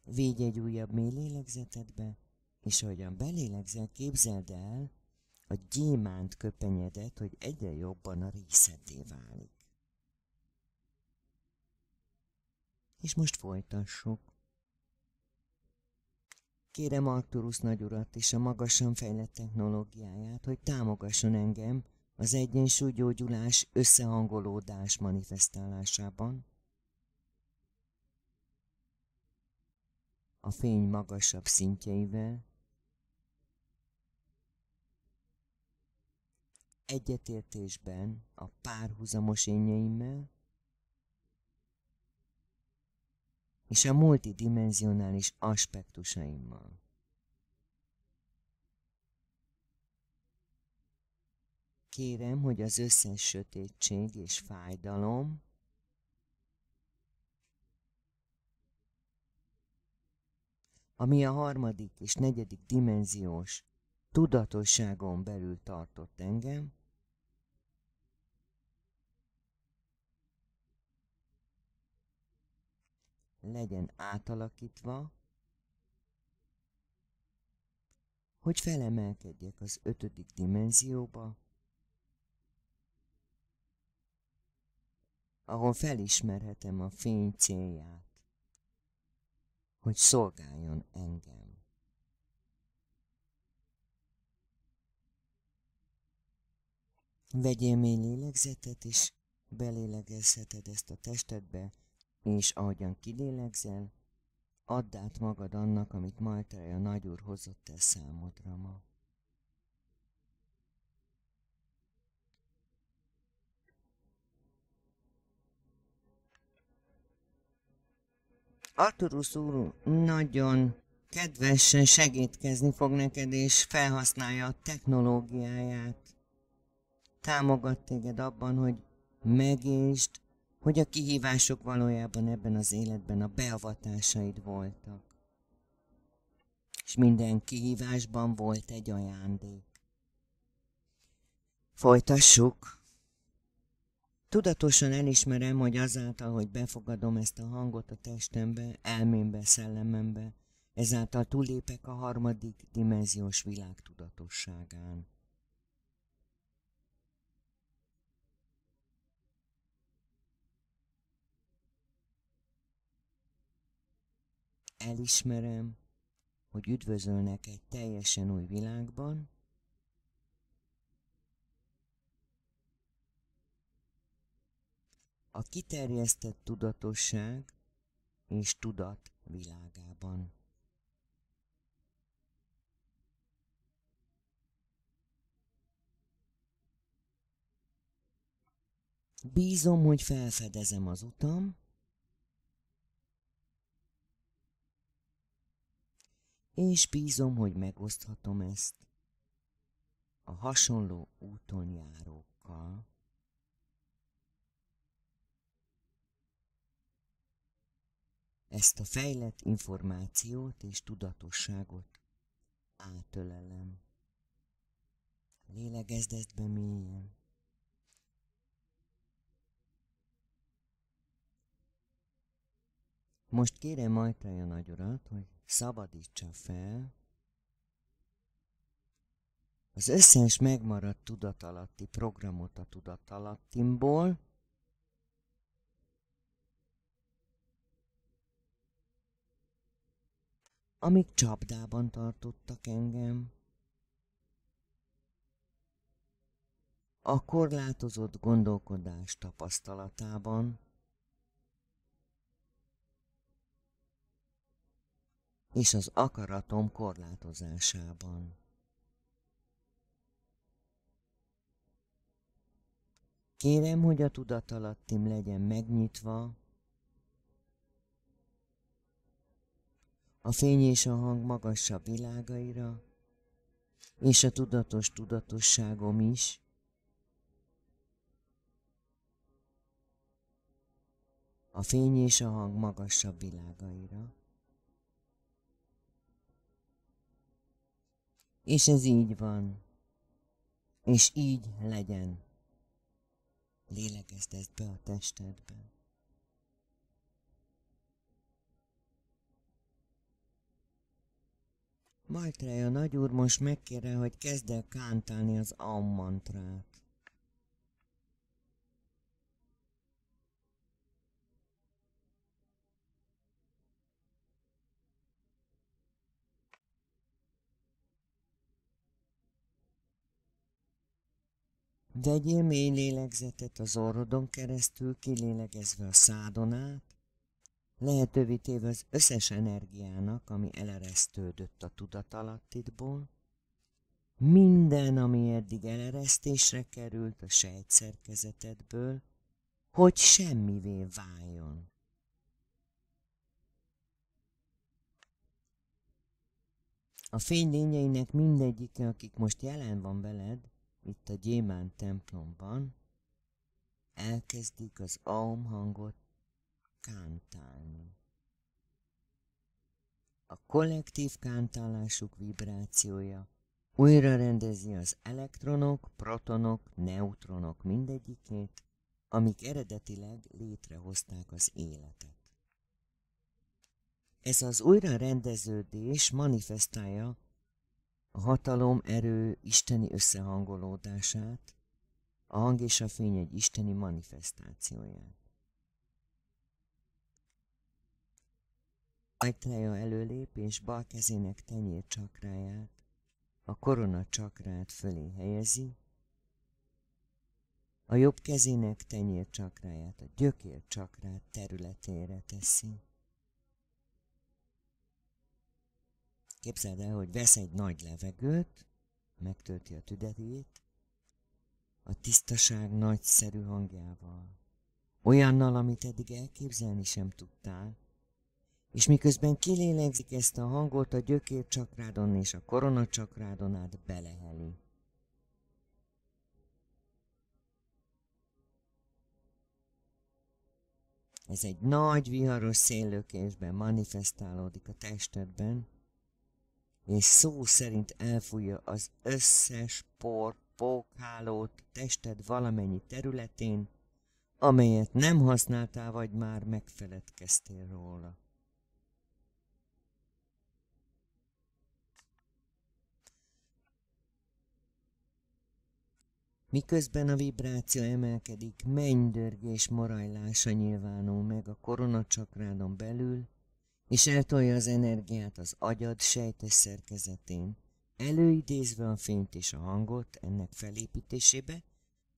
Végy egy újabb mély lélegzetedbe, és ahogyan belélegzel, képzeld el, a gyémánt köpenyedet, hogy egyre jobban a részedé válik. És most folytassuk. Kérem Arturus nagyurat és a magasan fejlett technológiáját, hogy támogasson engem az egyensúlygyógyulás összehangolódás manifestálásában, a fény magasabb szintjeivel, egyetértésben a párhuzamos énjeimmel, és a multidimenzionális aspektusaimmal. Kérem, hogy az összes sötétség és fájdalom ami a harmadik és negyedik dimenziós tudatosságon belül tartott engem, legyen átalakítva, hogy felemelkedjek az ötödik dimenzióba, ahol felismerhetem a fény célját hogy szolgáljon engem. Vegyél mély lélegzetet, és belélegezheted ezt a testedbe, és ahogyan kilélegzel, add át magad annak, amit Majtrai a nagyúr hozott el számodra ma. Arturus úr nagyon kedvesen segítkezni fog neked, és felhasználja a technológiáját. Támogat téged abban, hogy megértsd, hogy a kihívások valójában ebben az életben a beavatásaid voltak. És minden kihívásban volt egy ajándék. Folytassuk! Tudatosan elismerem, hogy azáltal, hogy befogadom ezt a hangot a testembe, elmémbe, szellemembe, ezáltal túlépek a harmadik dimenziós világ tudatosságán. Elismerem, hogy üdvözölnek egy teljesen új világban, a kiterjesztett tudatosság és tudat világában. Bízom, hogy felfedezem az utam, és bízom, hogy megoszthatom ezt a hasonló úton járókkal. ezt a fejlett információt és tudatosságot átölelem. Lélegezd ezt be mélyen. Most kérem nagy urat, hogy szabadítsa fel az összes megmaradt tudatalatti programot a tudatalattimból, Amik csapdában tartottak engem. A korlátozott gondolkodás tapasztalatában és az akaratom korlátozásában. Kérem, hogy a tudatalattim legyen megnyitva, a fény és a hang magasabb világaira, és a tudatos tudatosságom is, a fény és a hang magasabb világaira. És ez így van, és így legyen. Lélegezd ezt be a testedben. Maitreya nagyúr most megkérte, hogy kezd el kántálni az ammantrát. Vegyél mély lélegzetet az orrodon keresztül, kilélegezve a szádon át, lehetővé téve az összes energiának, ami eleresztődött a tudatalattitból, minden, ami eddig eleresztésre került a sejtszerkezetedből, hogy semmivé váljon. A fénylényeinek mindegyike, akik most jelen van veled, itt a gyémán templomban, elkezdik az aum hangot kántálni. A kollektív kántálásuk vibrációja újra rendezi az elektronok, protonok, neutronok mindegyikét, amik eredetileg létrehozták az életet. Ez az újrarendeződés manifestálja a hatalom erő isteni összehangolódását, a hang és a fény egy isteni manifestációját. Ajtája előlépés bal kezének tenyér csakráját, a korona csakrát fölé helyezi, a jobb kezének tenyér csakráját, a gyökér csakrát területére teszi. Képzeld el, hogy vesz egy nagy levegőt, megtölti a tüdejét, a tisztaság nagyszerű hangjával, olyannal, amit eddig elképzelni sem tudtál, és miközben kilélegzik ezt a hangot, a gyökér csakrádon és a korona csakrádon át beleheli. Ez egy nagy viharos széllökésben manifestálódik a testedben, és szó szerint elfújja az összes por, pókhálót tested valamennyi területén, amelyet nem használtál, vagy már megfeledkeztél róla. Miközben a vibráció emelkedik, mennydörgés morajlása nyilvánul meg a koronacsakrádon belül, és eltolja az energiát az agyad sejtes szerkezetén, előidézve a fényt és a hangot ennek felépítésébe,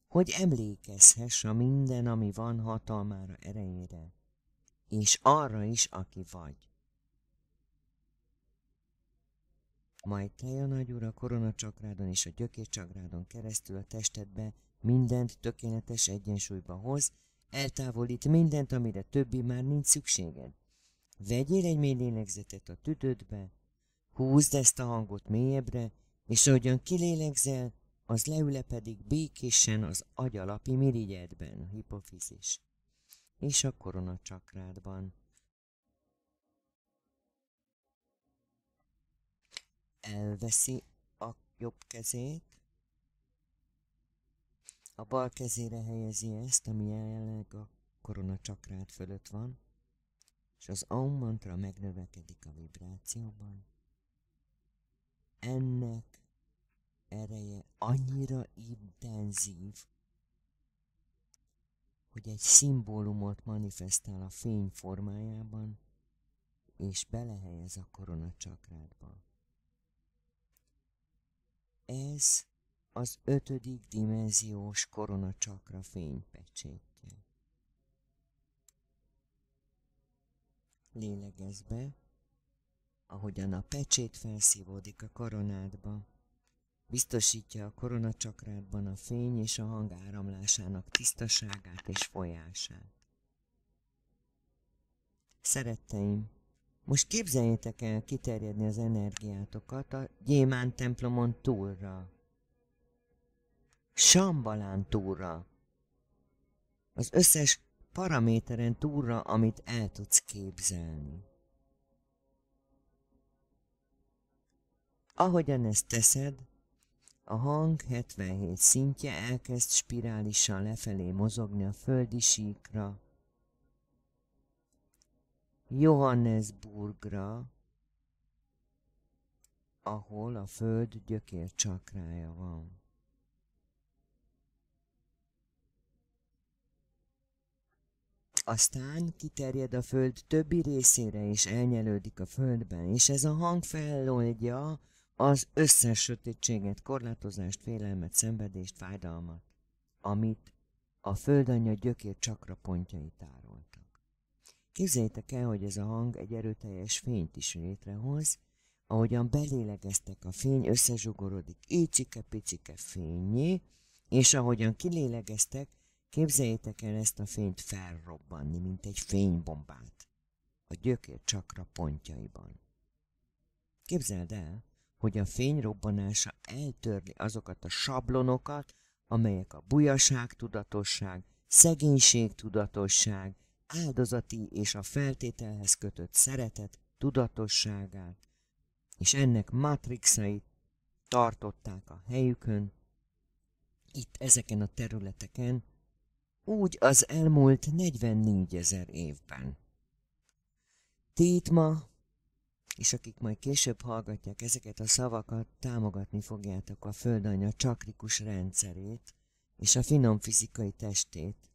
hogy emlékezhess a minden, ami van hatalmára erejére, és arra is, aki vagy. Majd te a nagy úr a koronacsakrádan és a gyökércsakrádon keresztül a testedbe mindent tökéletes egyensúlyba hoz, eltávolít mindent, amire többi már nincs szükséged. Vegyél egy mély lélegzetet a tüdődbe, húzd ezt a hangot mélyebbre, és ahogyan kilélegzel, az leülepedik békésen az agyalapi mirigyedben, hipofizis, és a koronacsakrád csakrádban. elveszi a jobb kezét, a bal kezére helyezi ezt, ami jelenleg a korona csakrát fölött van, és az Aum mantra megnövekedik a vibrációban. Ennek ereje annyira intenzív, hogy egy szimbólumot manifestál a fény formájában, és belehelyez a korona csakrádba. Ez az ötödik dimenziós koronacsakra fénypecsétje. Lélegezz be, ahogyan a pecsét felszívódik a koronádba. Biztosítja a koronacsakrádban a fény és a hang áramlásának tisztaságát és folyását. Szeretteim, most képzeljétek el kiterjedni az energiátokat a gyémán templomon túlra. Sambalán túlra. Az összes paraméteren túlra, amit el tudsz képzelni. Ahogyan ezt teszed, a hang 77 szintje elkezd spirálisan lefelé mozogni a földi síkra, Johannesburgra, ahol a föld csakrája van. Aztán kiterjed a föld többi részére, és elnyelődik a földben, és ez a hang feloldja az összes sötétséget, korlátozást, félelmet, szenvedést, fájdalmat, amit a földanya gyökér csakra pontjai tárolt. Képzeljétek el, hogy ez a hang egy erőteljes fényt is létrehoz, ahogyan belélegeztek a fény, összezsugorodik icike-picike fényé, és ahogyan kilélegeztek, képzeljétek el ezt a fényt felrobbanni, mint egy fénybombát, a gyökér csakra pontjaiban. Képzeld el, hogy a fény robbanása eltörli azokat a sablonokat, amelyek a bujaság tudatosság, szegénység tudatosság, áldozati és a feltételhez kötött szeretet tudatosságát, és ennek matrixait tartották a helyükön, itt ezeken a területeken, úgy az elmúlt 44 ezer évben. Tétma, és akik majd később hallgatják ezeket a szavakat, támogatni fogjátok a földanya csakrikus rendszerét és a finom fizikai testét,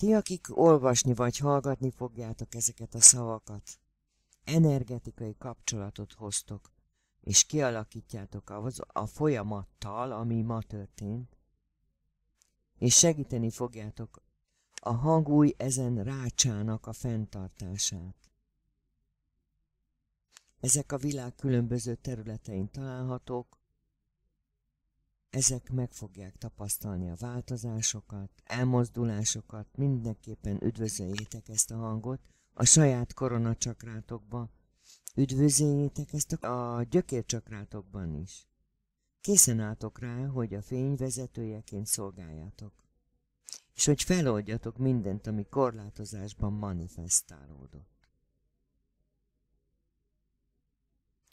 ti, akik olvasni vagy hallgatni fogjátok ezeket a szavakat, energetikai kapcsolatot hoztok, és kialakítjátok az a folyamattal, ami ma történt, és segíteni fogjátok a hangúj ezen rácsának a fenntartását. Ezek a világ különböző területein találhatók, ezek meg fogják tapasztalni a változásokat, elmozdulásokat, mindenképpen üdvözöljétek ezt a hangot a saját koronacsakrátok,ba üdvözöljétek ezt a gyökércsakrátokban is. Készen álltok rá, hogy a fény vezetőjeként szolgáljátok, és hogy feloldjatok mindent, ami korlátozásban manifestálódott.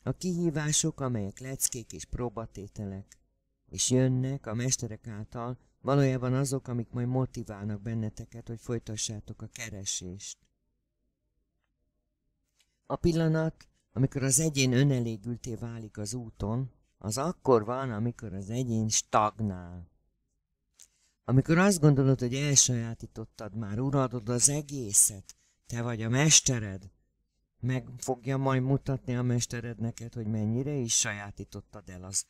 A kihívások, amelyek leckék és próbatételek, és jönnek a mesterek által valójában azok, amik majd motiválnak benneteket, hogy folytassátok a keresést. A pillanat, amikor az egyén önelégülté válik az úton, az akkor van, amikor az egyén stagnál. Amikor azt gondolod, hogy elsajátítottad már, uradod az egészet, te vagy a mestered, meg fogja majd mutatni a mestered neked, hogy mennyire is sajátítottad el az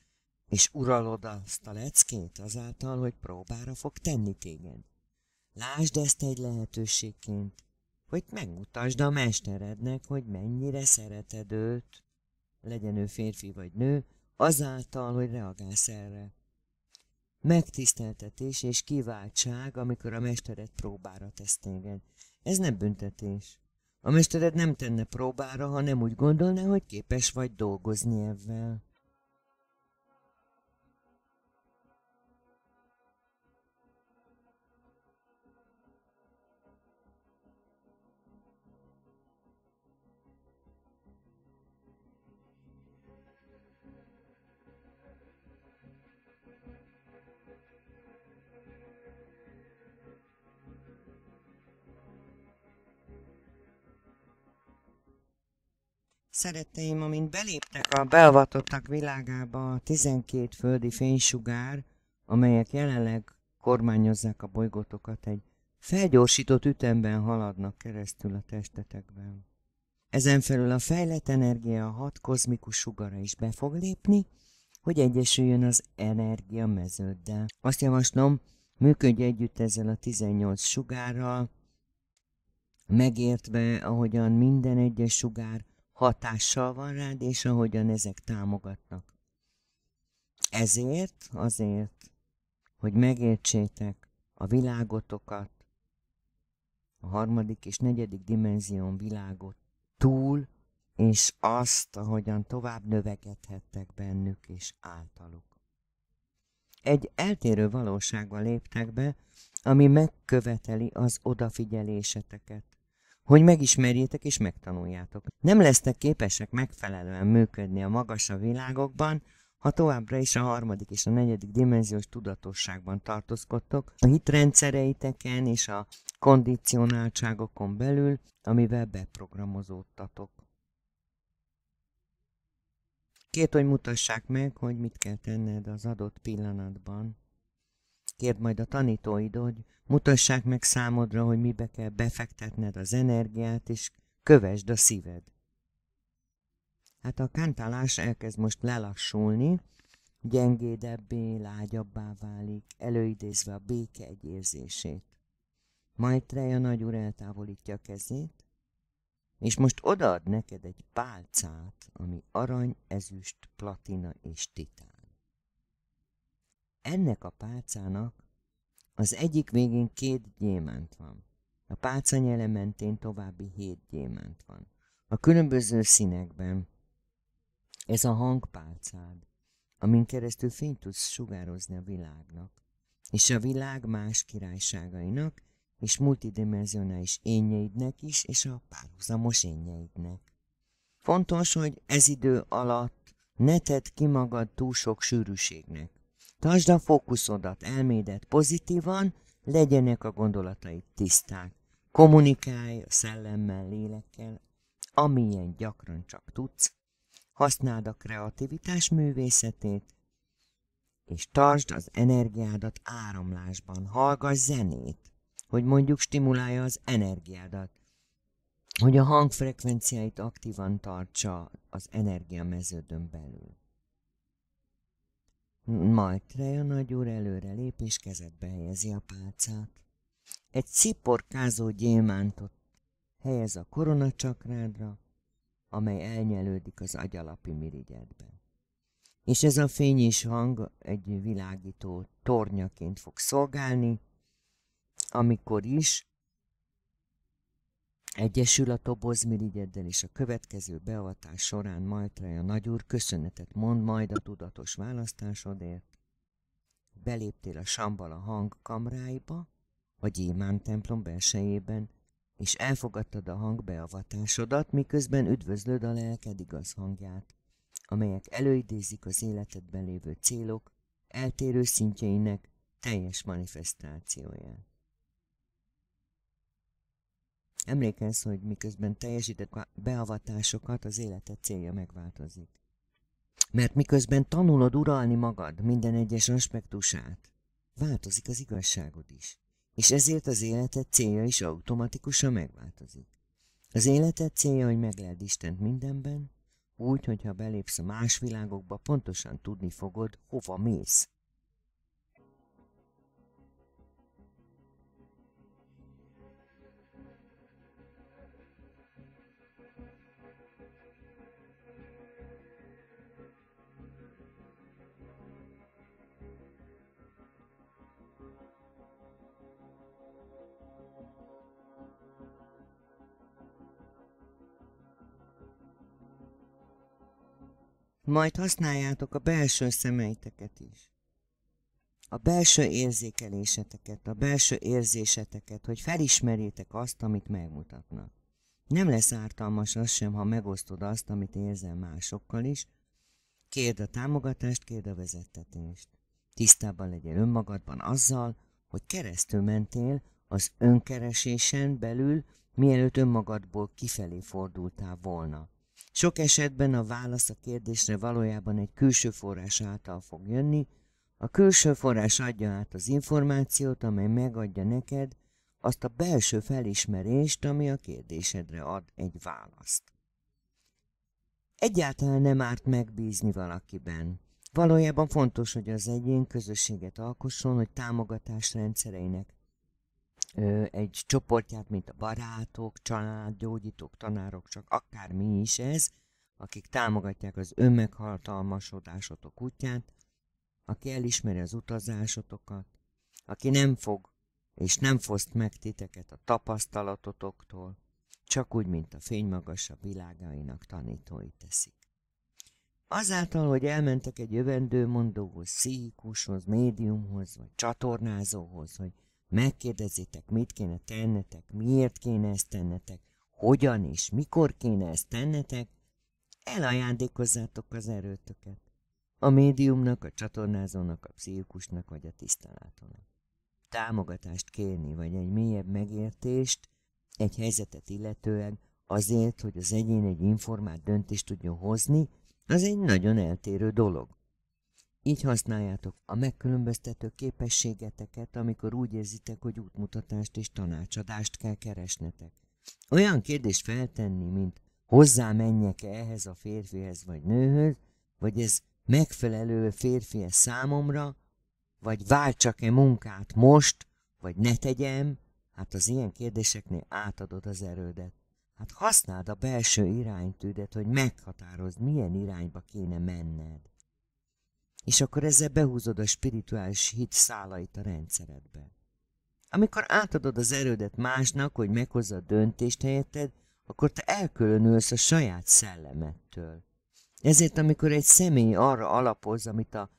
és uralod azt a leckét azáltal, hogy próbára fog tenni téged. Lásd ezt egy lehetőségként, hogy megmutasd a mesterednek, hogy mennyire szereted őt, legyen ő férfi vagy nő, azáltal, hogy reagálsz erre. Megtiszteltetés és kiváltság, amikor a mestered próbára tesz téged. Ez nem büntetés. A mestered nem tenne próbára, ha nem úgy gondolná, hogy képes vagy dolgozni ebben. szeretteim, amint beléptek a beavatottak világába a 12 földi fénysugár, amelyek jelenleg kormányozzák a bolygótokat, egy felgyorsított ütemben haladnak keresztül a testetekben. Ezen felül a fejlett energia a hat kozmikus sugara is be fog lépni, hogy egyesüljön az energia meződdel. Azt javaslom, működj együtt ezzel a 18 sugárral, megértve, ahogyan minden egyes sugár hatással van rád, és ahogyan ezek támogatnak. Ezért, azért, hogy megértsétek a világotokat, a harmadik és negyedik dimenzión világot túl, és azt, ahogyan tovább növekedhettek bennük és általuk. Egy eltérő valósággal léptek be, ami megköveteli az odafigyeléseteket, hogy megismerjétek és megtanuljátok. Nem lesztek képesek megfelelően működni a magasabb világokban, ha továbbra is a harmadik és a negyedik dimenziós tudatosságban tartózkodtok, a hitrendszereiteken és a kondicionáltságokon belül, amivel beprogramozódtatok. Két, hogy mutassák meg, hogy mit kell tenned az adott pillanatban azt kérd majd a tanítóid, hogy mutassák meg számodra, hogy mibe kell befektetned az energiát, és kövesd a szíved. Hát a kántálás elkezd most lelassulni, gyengédebbé, lágyabbá válik, előidézve a béke érzését. Majd Treja nagyúr eltávolítja a kezét, és most odaad neked egy pálcát, ami arany, ezüst, platina és titán. Ennek a pálcának az egyik végén két gyémánt van. A pálca nyele mentén további hét gyémánt van. A különböző színekben ez a hangpálcád, amin keresztül fényt tudsz sugározni a világnak, és a világ más királyságainak, és multidimensionális énjeidnek is, és a párhuzamos énjeidnek. Fontos, hogy ez idő alatt ne tedd ki magad túl sok sűrűségnek. Tartsd a fókuszodat, elmédet pozitívan, legyenek a gondolataid tiszták. Kommunikálj a szellemmel, lélekkel, amilyen gyakran csak tudsz. Használd a kreativitás művészetét, és tartsd az energiádat áramlásban. Hallgass zenét, hogy mondjuk stimulálja az energiádat, hogy a hangfrekvenciáit aktívan tartsa az energiameződön belül. Majd Treja nagyúr előre lép és kezedbe helyezi a pálcát. Egy sziporkázó gyémántot helyez a koronacsakrádra, amely elnyelődik az agyalapi mirigyedben. És ez a fény és hang egy világító tornyaként fog szolgálni, amikor is Egyesül a tobozmirigyeddel, és a következő beavatás során Majtraja nagyúr köszönetet mond majd a tudatos választásodért. Beléptél a Sambala hang kamráiba, a gyémán templom belsejében, és elfogadtad a hang beavatásodat, miközben üdvözlöd a lelked igaz hangját, amelyek előidézik az életedben lévő célok eltérő szintjeinek teljes manifestációját. Emlékezz, hogy miközben teljesített beavatásokat, az életed célja megváltozik. Mert miközben tanulod uralni magad minden egyes aspektusát, változik az igazságod is, és ezért az életed célja is automatikusan megváltozik. Az életed célja, hogy megleld Istent mindenben, úgy, hogyha belépsz a más világokba, pontosan tudni fogod, hova mész, Majd használjátok a belső szemeiteket is. A belső érzékeléseteket, a belső érzéseteket, hogy felismerjétek azt, amit megmutatnak. Nem lesz ártalmas az sem, ha megosztod azt, amit érzel másokkal is. Kérd a támogatást, kérd a vezettetést. Tisztában legyél önmagadban azzal, hogy keresztül mentél az önkeresésen belül, mielőtt önmagadból kifelé fordultál volna. Sok esetben a válasz a kérdésre valójában egy külső forrás által fog jönni, a külső forrás adja át az információt, amely megadja neked azt a belső felismerést, ami a kérdésedre ad egy választ. Egyáltalán nem árt megbízni valakiben. Valójában fontos, hogy az egyén közösséget alkosson, hogy támogatás rendszereinek egy csoportját, mint a barátok, családgyógyítók, tanárok, csak akármi is ez, akik támogatják az önmeghatalmasodásotok útját, aki elismeri az utazásotokat, aki nem fog és nem foszt meg titeket a tapasztalatotoktól, csak úgy, mint a fény magasabb világainak tanítói teszik. Azáltal, hogy elmentek egy jövendőmondóhoz, szíkushoz, médiumhoz, vagy csatornázóhoz, hogy Megkérdezzétek, mit kéne tennetek, miért kéne ezt tennetek, hogyan és mikor kéne ezt tennetek, elajándékozzátok az erőtöket. A médiumnak, a csatornázónak, a pszichikusnak vagy a tisztelátónak. Támogatást kérni, vagy egy mélyebb megértést egy helyzetet illetően azért, hogy az egyén egy informált döntést tudjon hozni, az egy nagyon eltérő dolog. Így használjátok a megkülönböztető képességeteket, amikor úgy érzitek, hogy útmutatást és tanácsadást kell keresnetek. Olyan kérdést feltenni, mint hozzá menjek-e ehhez a férfihez vagy nőhöz, vagy ez megfelelő férfi -e számomra, vagy váltsak-e munkát most, vagy ne tegyem, hát az ilyen kérdéseknél átadod az erődet. Hát használd a belső iránytűdet, hogy meghatározd, milyen irányba kéne menned és akkor ezzel behúzod a spirituális hit szálait a rendszeredbe. Amikor átadod az erődet másnak, hogy meghozza a döntést helyetted, akkor te elkülönülsz a saját szellemettől. Ezért, amikor egy személy arra alapoz, amit a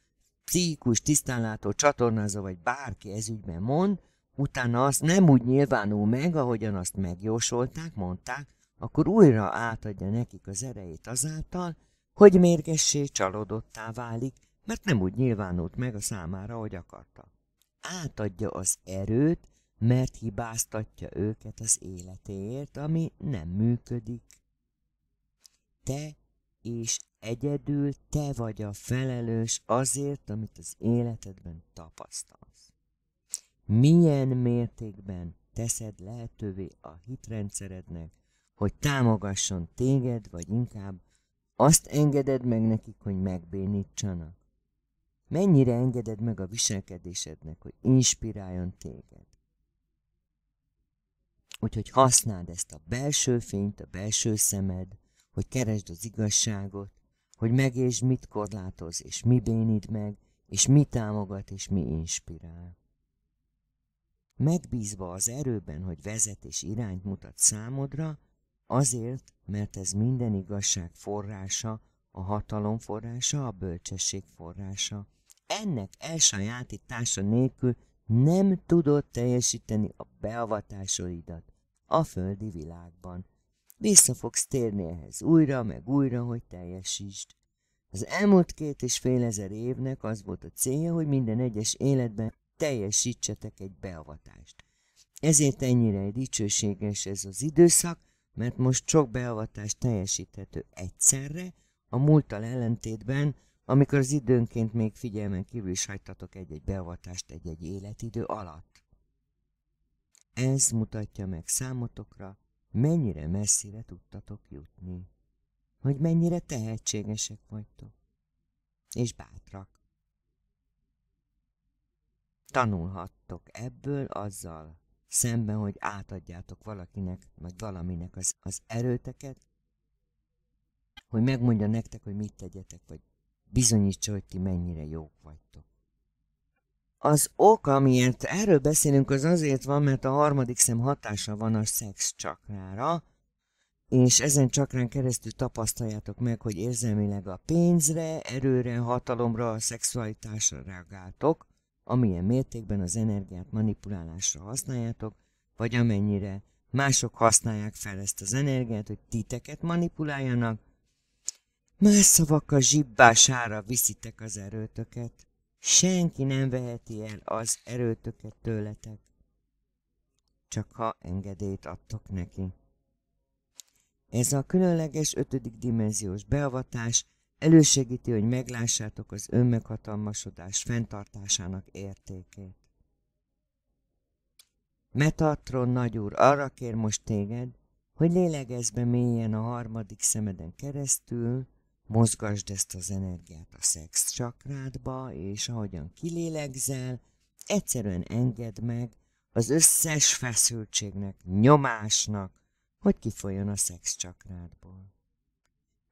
pszichikus tisztánlátó csatornázó vagy bárki ezügyben mond, utána azt nem úgy nyilvánul meg, ahogyan azt megjósolták, mondták, akkor újra átadja nekik az erejét azáltal, hogy mérgessé csalódottá válik, mert nem úgy nyilvánult meg a számára, hogy akarta. Átadja az erőt, mert hibáztatja őket az életéért, ami nem működik. Te és egyedül te vagy a felelős azért, amit az életedben tapasztalsz. Milyen mértékben teszed lehetővé a hitrendszerednek, hogy támogasson téged, vagy inkább azt engeded meg nekik, hogy megbénítsanak? Mennyire engeded meg a viselkedésednek, hogy inspiráljon téged? Úgyhogy használd ezt a belső fényt, a belső szemed, hogy keresd az igazságot, hogy megértsd, mit korlátoz, és mi bénít meg, és mi támogat, és mi inspirál. Megbízva az erőben, hogy vezet és irányt mutat számodra, azért, mert ez minden igazság forrása, a hatalom forrása, a bölcsesség forrása, ennek elsajátítása nélkül nem tudod teljesíteni a beavatásaidat a földi világban. Vissza fogsz térni ehhez újra, meg újra, hogy teljesítsd. Az elmúlt két és fél ezer évnek az volt a célja, hogy minden egyes életben teljesítsetek egy beavatást. Ezért ennyire dicsőséges ez az időszak, mert most sok beavatást teljesíthető egyszerre, a múltal ellentétben, amikor az időnként még figyelmen kívül is hagytatok egy-egy beavatást egy-egy életidő alatt. Ez mutatja meg számotokra, mennyire messzire tudtatok jutni, hogy mennyire tehetségesek vagytok, és bátrak. Tanulhattok ebből azzal, szemben, hogy átadjátok valakinek, vagy valaminek az, az erőteket, hogy megmondja nektek, hogy mit tegyetek, vagy bizonyítsa, hogy ti mennyire jók vagytok. Az ok, amiért erről beszélünk, az azért van, mert a harmadik szem hatása van a szex csakrára, és ezen csakrán keresztül tapasztaljátok meg, hogy érzelmileg a pénzre, erőre, hatalomra, a szexualitásra reagáltok, amilyen mértékben az energiát manipulálásra használjátok, vagy amennyire mások használják fel ezt az energiát, hogy titeket manipuláljanak, Más szavakkal zsibbására viszitek az erőtöket. Senki nem veheti el az erőtöket tőletek, csak ha engedélyt adtok neki. Ez a különleges ötödik dimenziós beavatás elősegíti, hogy meglássátok az önmeghatalmasodás fenntartásának értékét. Metatron nagyúr arra kér most téged, hogy lélegezbe mélyen a harmadik szemeden keresztül, Mozgasd ezt az energiát a szex csakrádba, és ahogyan kilélegzel, egyszerűen engedd meg az összes feszültségnek, nyomásnak, hogy kifolyjon a szex csakrádból.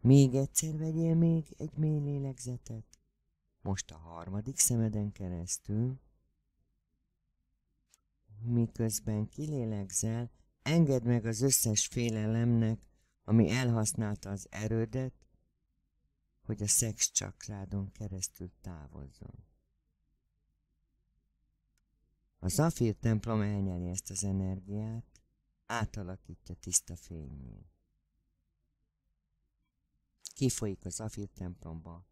Még egyszer vegyél még egy mély lélegzetet, most a harmadik szemeden keresztül, miközben kilélegzel, engedd meg az összes félelemnek, ami elhasználta az erődet, hogy a szex csakrádon keresztül távozzon. A zafír templom elnyeli ezt az energiát, átalakítja tiszta fényé. Kifolyik a zafír templomba,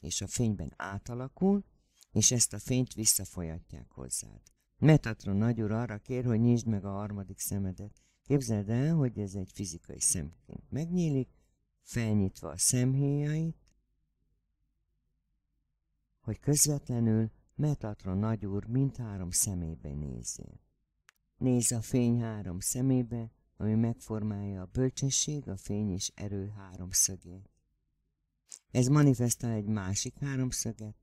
és a fényben átalakul, és ezt a fényt visszafolyatják hozzád. Metatron nagyúr arra kér, hogy nyisd meg a harmadik szemedet. Képzeld el, hogy ez egy fizikai szemként megnyílik, felnyitva a szemhéjait, hogy közvetlenül Metatra nagyúr mindhárom szemébe nézi. Néz a fény három szemébe, ami megformálja a bölcsesség, a fény és erő háromszögét. Ez manifestál egy másik háromszöget,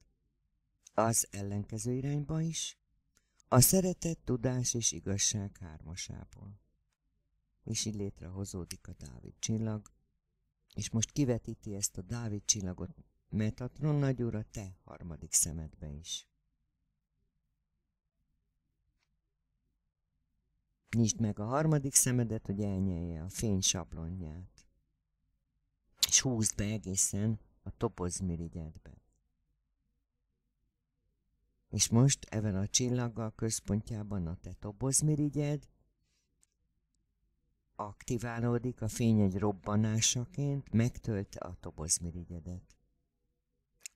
az ellenkező irányba is, a szeretet, tudás és igazság hármasából. És így létrehozódik a Dávid csillag, és most kivetíti ezt a Dávid csillagot Metatron nagyúr te harmadik szemedbe is. Nyisd meg a harmadik szemedet, hogy elnyelje a fény sablonját. És húzd be egészen a topozmirigyedbe. És most evel a csillaggal központjában a te topozmirigyed, aktiválódik a fény egy robbanásaként, megtölt a tobozmirigyedet.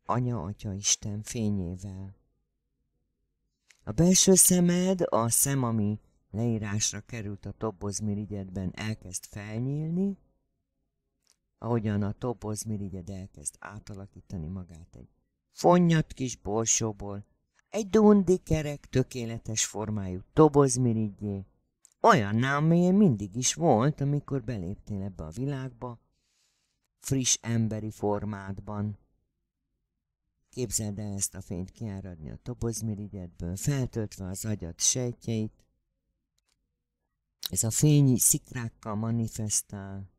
Anya, Atya, Isten fényével. A belső szemed, a szem, ami leírásra került a tobozmirigyedben, elkezd felnyílni, ahogyan a tobozmirigyed elkezd átalakítani magát egy fonnyat kis borsóból, egy dundi kerek tökéletes formájú tobozmirigyé, olyan amilyen mindig is volt, amikor beléptél ebbe a világba, friss emberi formádban. Képzeld el ezt a fényt kiáradni a tobozmirigyedből, feltöltve az agyat sejtjeit. Ez a fény szikrákkal manifestál,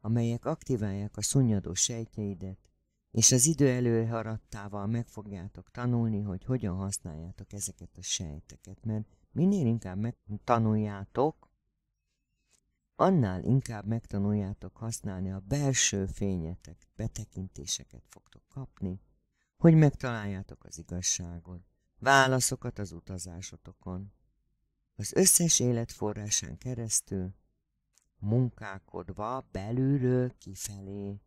amelyek aktiválják a szunnyadó sejtjeidet, és az idő előharadtával meg fogjátok tanulni, hogy hogyan használjátok ezeket a sejteket, mert minél inkább megtanuljátok, annál inkább megtanuljátok használni a belső fényetek, betekintéseket fogtok kapni, hogy megtaláljátok az igazságot, válaszokat az utazásotokon, az összes életforrásán keresztül, munkálkodva belülről kifelé.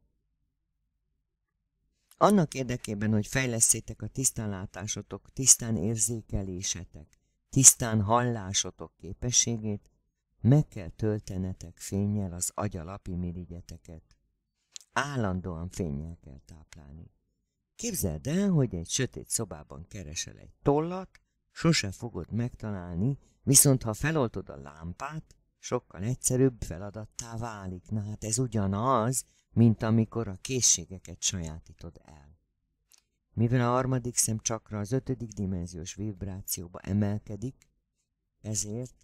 Annak érdekében, hogy fejleszétek a tisztánlátásotok, tisztán érzékelésetek, tisztán hallásotok képességét, meg kell töltenetek fényjel az agyalapi mirigyeteket. állandóan fényjel kell táplálni. Képzeld el, hogy egy sötét szobában keresel egy tollat, sose fogod megtalálni, viszont ha feloltod a lámpát, sokkal egyszerűbb feladattá válik. Na hát ez ugyanaz, mint amikor a készségeket sajátítod el. Mivel a harmadik szem csakra az ötödik dimenziós vibrációba emelkedik, ezért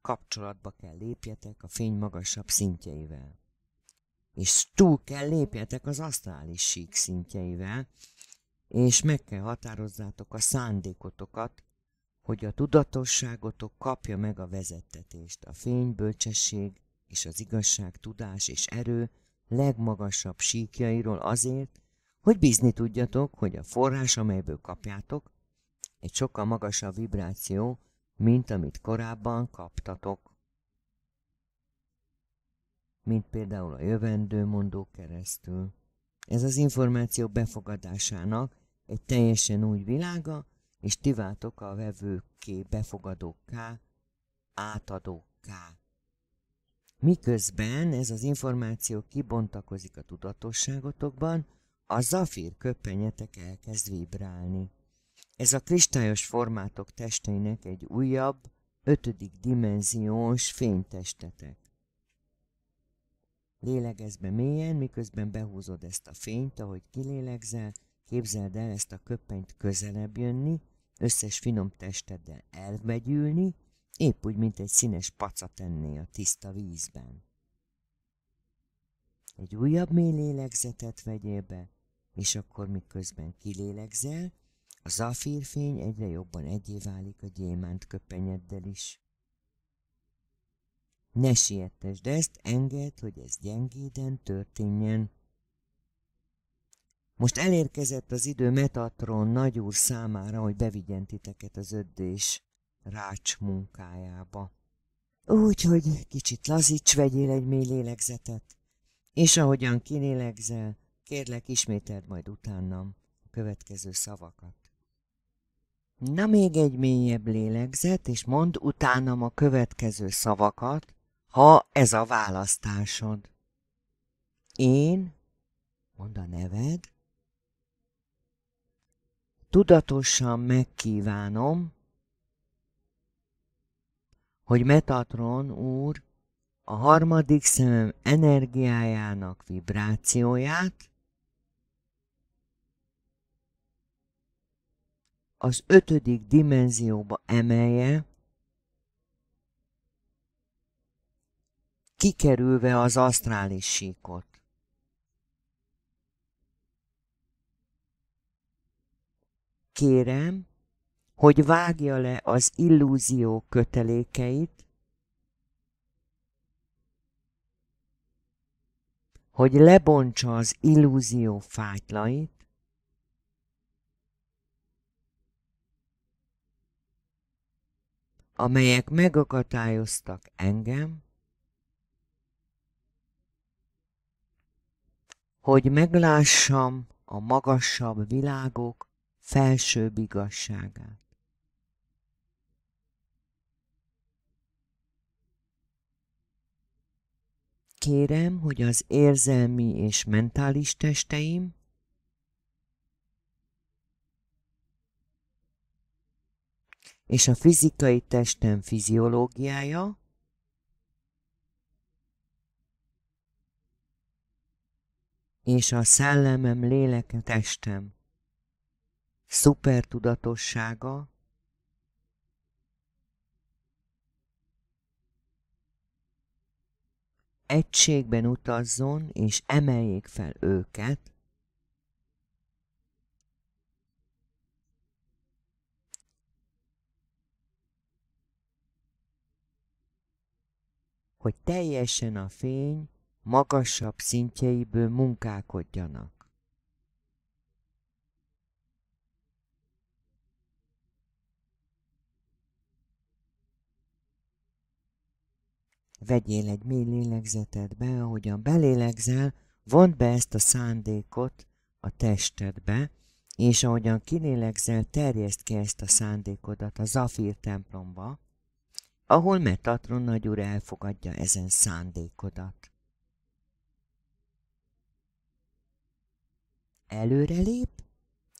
kapcsolatba kell lépjetek a fény magasabb szintjeivel és túl kell lépjetek az asztrális sík szintjeivel, és meg kell határozzátok a szándékotokat, hogy a tudatosságotok kapja meg a vezettetést, a fénybölcsesség és az igazság, tudás és erő legmagasabb síkjairól azért, hogy bízni tudjatok, hogy a forrás, amelyből kapjátok, egy sokkal magasabb vibráció, mint amit korábban kaptatok mint például a jövendőmondók keresztül. Ez az információ befogadásának egy teljesen új világa, és ti váltok a vevőké befogadóká, átadóká. Miközben ez az információ kibontakozik a tudatosságotokban, a zafír köpenyetek elkezd vibrálni. Ez a kristályos formátok testeinek egy újabb, ötödik dimenziós fénytestetek. Lélegezz be mélyen, miközben behúzod ezt a fényt, ahogy kilélegzel, képzeld el ezt a köpenyt közelebb jönni, összes finom testeddel elvegyülni, épp úgy, mint egy színes paca tenné a tiszta vízben. Egy újabb mély lélegzetet vegyél be, és akkor miközben kilélegzel, a zafírfény egyre jobban egyé válik a gyémánt köpenyeddel is. Ne sietesd de ezt enged, hogy ez gyengéden történjen. Most elérkezett az idő Metatron nagyúr számára, hogy bevigyen titeket az öddés rács munkájába. Úgyhogy kicsit lazíts, vegyél egy mély lélegzetet, és ahogyan kilélegzel, kérlek ismételd majd utánam a következő szavakat. Na még egy mélyebb lélegzet, és mond utánam a következő szavakat, ha ez a választásod. Én, mond a neved, tudatosan megkívánom, hogy Metatron úr a harmadik szemem energiájának vibrációját az ötödik dimenzióba emelje, kikerülve az asztrális síkot. Kérem, hogy vágja le az illúzió kötelékeit, hogy lebontsa az illúzió fájtlait, amelyek megakadályoztak engem, hogy meglássam a magasabb világok felsőbb igazságát. Kérem, hogy az érzelmi és mentális testeim és a fizikai testem fiziológiája és a szellemem léleke testem. Szupertudatossága, egységben utazzon és emeljék fel őket, hogy teljesen a fény magasabb szintjeiből munkálkodjanak. Vegyél egy mély lélegzetet be, ahogyan belélegzel, vond be ezt a szándékot a testedbe, és ahogyan kilélegzel, terjeszt ki ezt a szándékodat a Zafír templomba, ahol Metatron nagyúr elfogadja ezen szándékodat. előrelép,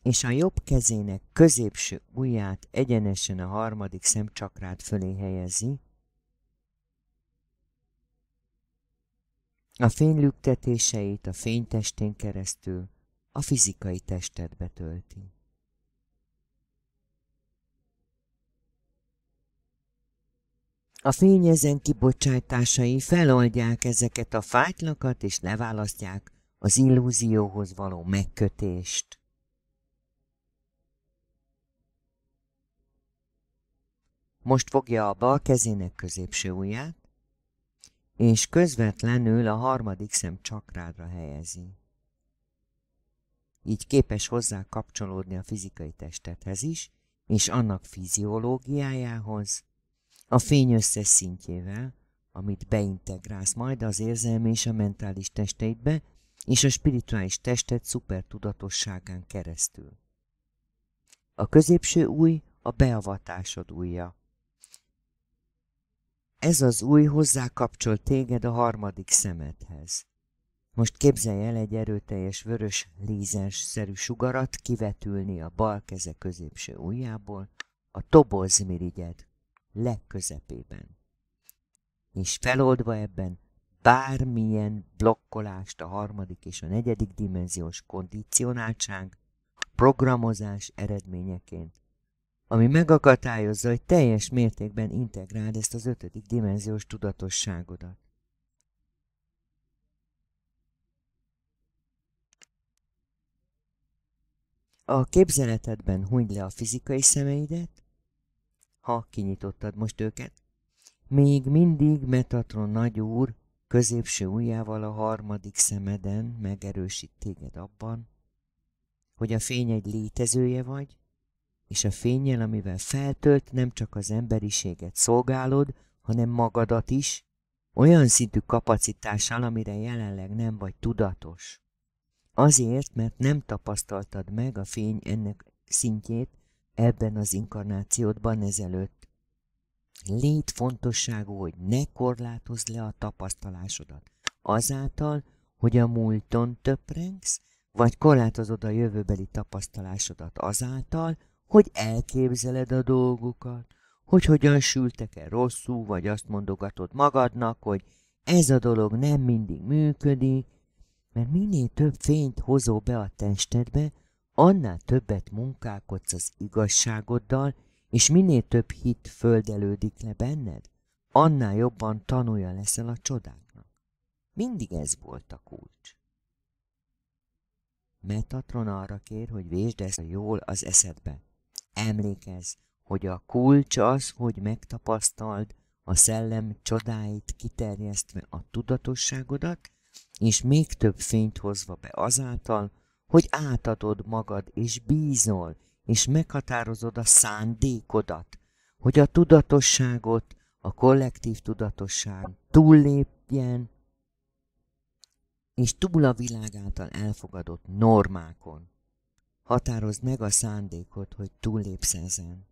és a jobb kezének középső ujját egyenesen a harmadik szemcsakrát fölé helyezi. A fény lüktetéseit a fénytestén keresztül a fizikai testet betölti. A fény ezen kibocsátásai feloldják ezeket a fájtlakat, és leválasztják az illúzióhoz való megkötést, Most fogja a bal kezének középső ujját, és közvetlenül a harmadik szem csakrádra helyezi. Így képes hozzá kapcsolódni a fizikai testethez is, és annak fiziológiájához, a fény összes szintjével, amit beintegrálsz majd az érzelmi és a mentális testeidbe, és a spirituális testet szuper tudatosságán keresztül. A középső új a beavatásod újja. Ez az új hozzá kapcsol téged a harmadik szemedhez. Most képzelj el egy erőteljes vörös lízensszerű sugarat kivetülni a bal keze középső ujjából, a mirigyed legközepében. És feloldva ebben bármilyen blokkolást a harmadik és a negyedik dimenziós kondicionáltság programozás eredményeként, ami megakadályozza, hogy teljes mértékben integráld ezt az ötödik dimenziós tudatosságodat. A képzeletedben hunyd le a fizikai szemeidet, ha kinyitottad most őket, még mindig Metatron nagyúr Középső ujjával a harmadik szemeden megerősít téged abban, hogy a fény egy létezője vagy, és a fényjel, amivel feltölt, nem csak az emberiséget szolgálod, hanem magadat is, olyan szintű kapacitással, amire jelenleg nem vagy tudatos. Azért, mert nem tapasztaltad meg a fény ennek szintjét ebben az inkarnációdban ezelőtt létfontosságú, hogy ne korlátozd le a tapasztalásodat azáltal, hogy a múlton töprengsz, vagy korlátozod a jövőbeli tapasztalásodat azáltal, hogy elképzeled a dolgokat, hogy hogyan sültek el rosszul, vagy azt mondogatod magadnak, hogy ez a dolog nem mindig működik, mert minél több fényt hozol be a testedbe, annál többet munkálkodsz az igazságoddal, és minél több hit földelődik le benned, annál jobban tanulja leszel a csodáknak. Mindig ez volt a kulcs. Metatron arra kér, hogy vésd ezt jól az eszedbe. Emlékezz, hogy a kulcs az, hogy megtapasztald a szellem csodáit kiterjesztve a tudatosságodat, és még több fényt hozva be azáltal, hogy átadod magad és bízol, és meghatározod a szándékodat, hogy a tudatosságot, a kollektív tudatosság túllépjen, és túl a világ által elfogadott normákon. Határozd meg a szándékod, hogy túllépsz ezen.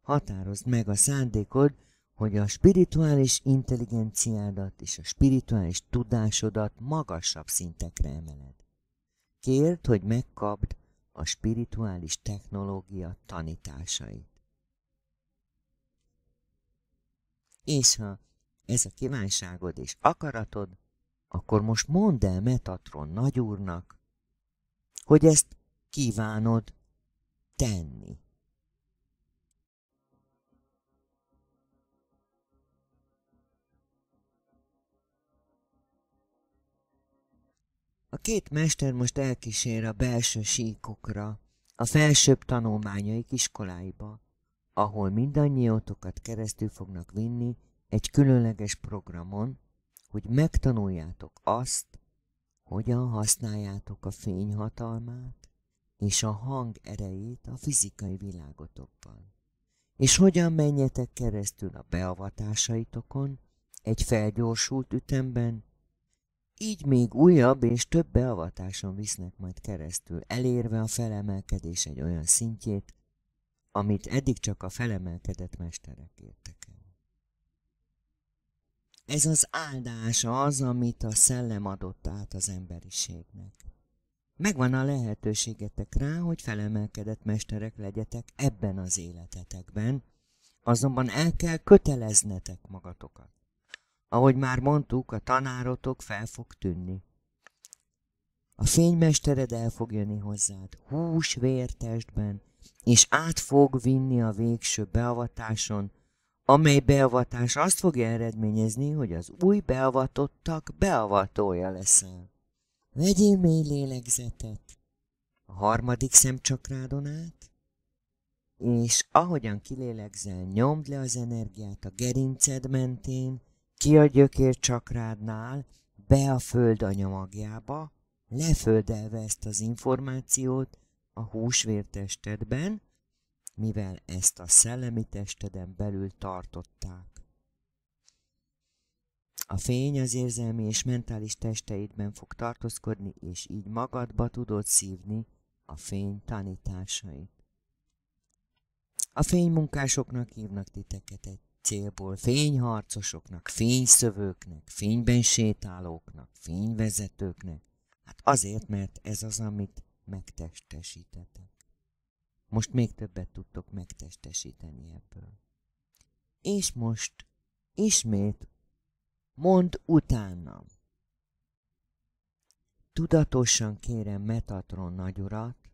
Határozd meg a szándékod, hogy a spirituális intelligenciádat és a spirituális tudásodat magasabb szintekre emeled. Kérd, hogy megkapd a spirituális technológia tanításait. És ha ez a kívánságod és akaratod, akkor most mondd el Metatron nagyúrnak, hogy ezt kívánod tenni. A két mester most elkísér a belső síkokra, a felsőbb tanulmányaik iskoláiba, ahol mindannyiótokat keresztül fognak vinni egy különleges programon, hogy megtanuljátok azt, hogyan használjátok a fényhatalmát és a hang erejét a fizikai világotokban, és hogyan menjetek keresztül a beavatásaitokon egy felgyorsult ütemben, így még újabb és több beavatáson visznek majd keresztül, elérve a felemelkedés egy olyan szintjét, amit eddig csak a felemelkedett mesterek értek el. Ez az áldás az, amit a szellem adott át az emberiségnek. Megvan a lehetőségetek rá, hogy felemelkedett mesterek legyetek ebben az életetekben, azonban el kell köteleznetek magatokat. Ahogy már mondtuk, a tanárotok fel fog tűnni. A fénymestered el fog jönni hozzád, hús vértestben, és át fog vinni a végső beavatáson, amely beavatás azt fogja eredményezni, hogy az új beavatottak beavatója leszel. Vegyél mély lélegzetet, a harmadik szemcsakrádon át, és ahogyan kilélegzel, nyomd le az energiát a gerinced mentén, ki a gyökér csakrádnál, be a föld anyamagjába, leföldelve ezt az információt a húsvértestedben, mivel ezt a szellemi testeden belül tartották. A fény az érzelmi és mentális testeidben fog tartózkodni, és így magadba tudod szívni a fény tanításait. A fénymunkásoknak hívnak titeket egy célból fényharcosoknak, fényszövőknek, fényben sétálóknak, fényvezetőknek. Hát azért, mert ez az, amit megtestesítetek. Most még többet tudtok megtestesíteni ebből. És most ismét mond utánam. Tudatosan kérem Metatron nagyurat,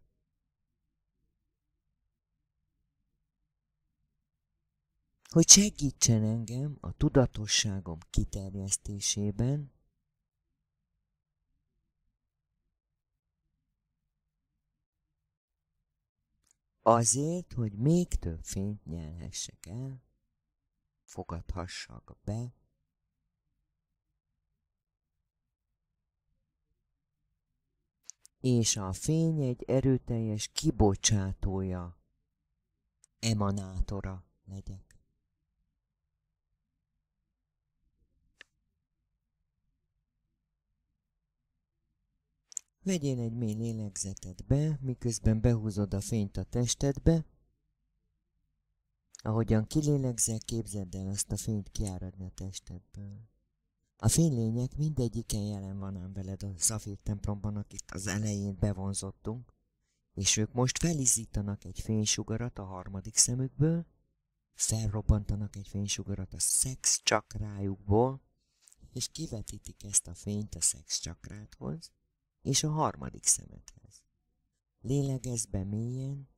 hogy segítsen engem a tudatosságom kiterjesztésében, azért, hogy még több fényt nyerhessek el, fogadhassak be, és a fény egy erőteljes kibocsátója, emanátora legyek. Vegyél egy mély lélegzetet be, miközben behúzod a fényt a testedbe. Ahogyan kilélegzel, képzeld el azt a fényt kiáradni a testedből. A fénylények mindegyiken jelen van ám veled a szafír templomban, akit az elején bevonzottunk, és ők most felizítanak egy fénysugarat a harmadik szemükből, felrobbantanak egy fénysugarat a szex csakrájukból, és kivetítik ezt a fényt a szex csakrádhoz és a harmadik szemedhez. Lélegezz be mélyen,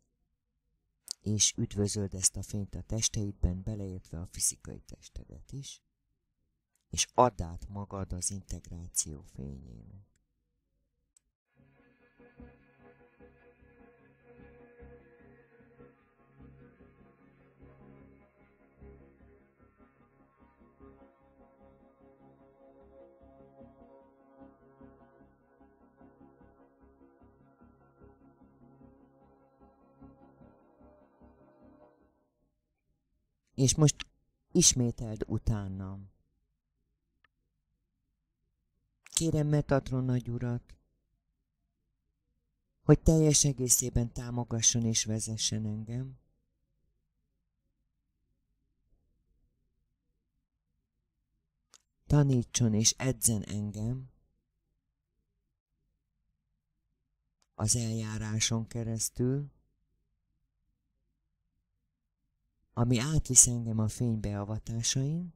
és üdvözöld ezt a fényt a testeidben, beleértve a fizikai testedet is, és add át magad az integráció fényének. és most ismételd utánam. Kérem Metatron urat, hogy teljes egészében támogasson és vezessen engem. Tanítson és edzen engem az eljáráson keresztül, ami átvisz engem a fény beavatásain,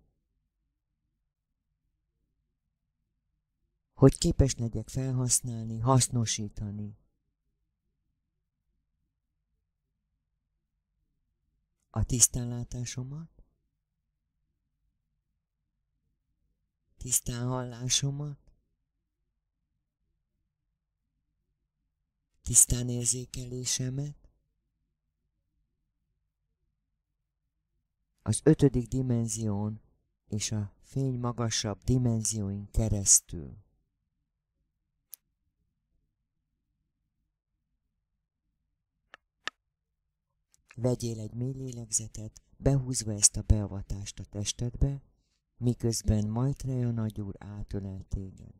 hogy képes legyek felhasználni, hasznosítani. A tisztánlátásomat, tisztán hallásomat, tisztán érzékelésemet, az ötödik dimenzión és a fény magasabb dimenzióin keresztül. Vegyél egy mély lélegzetet, behúzva ezt a beavatást a testedbe, miközben Maitreya nagyúr átölel téged.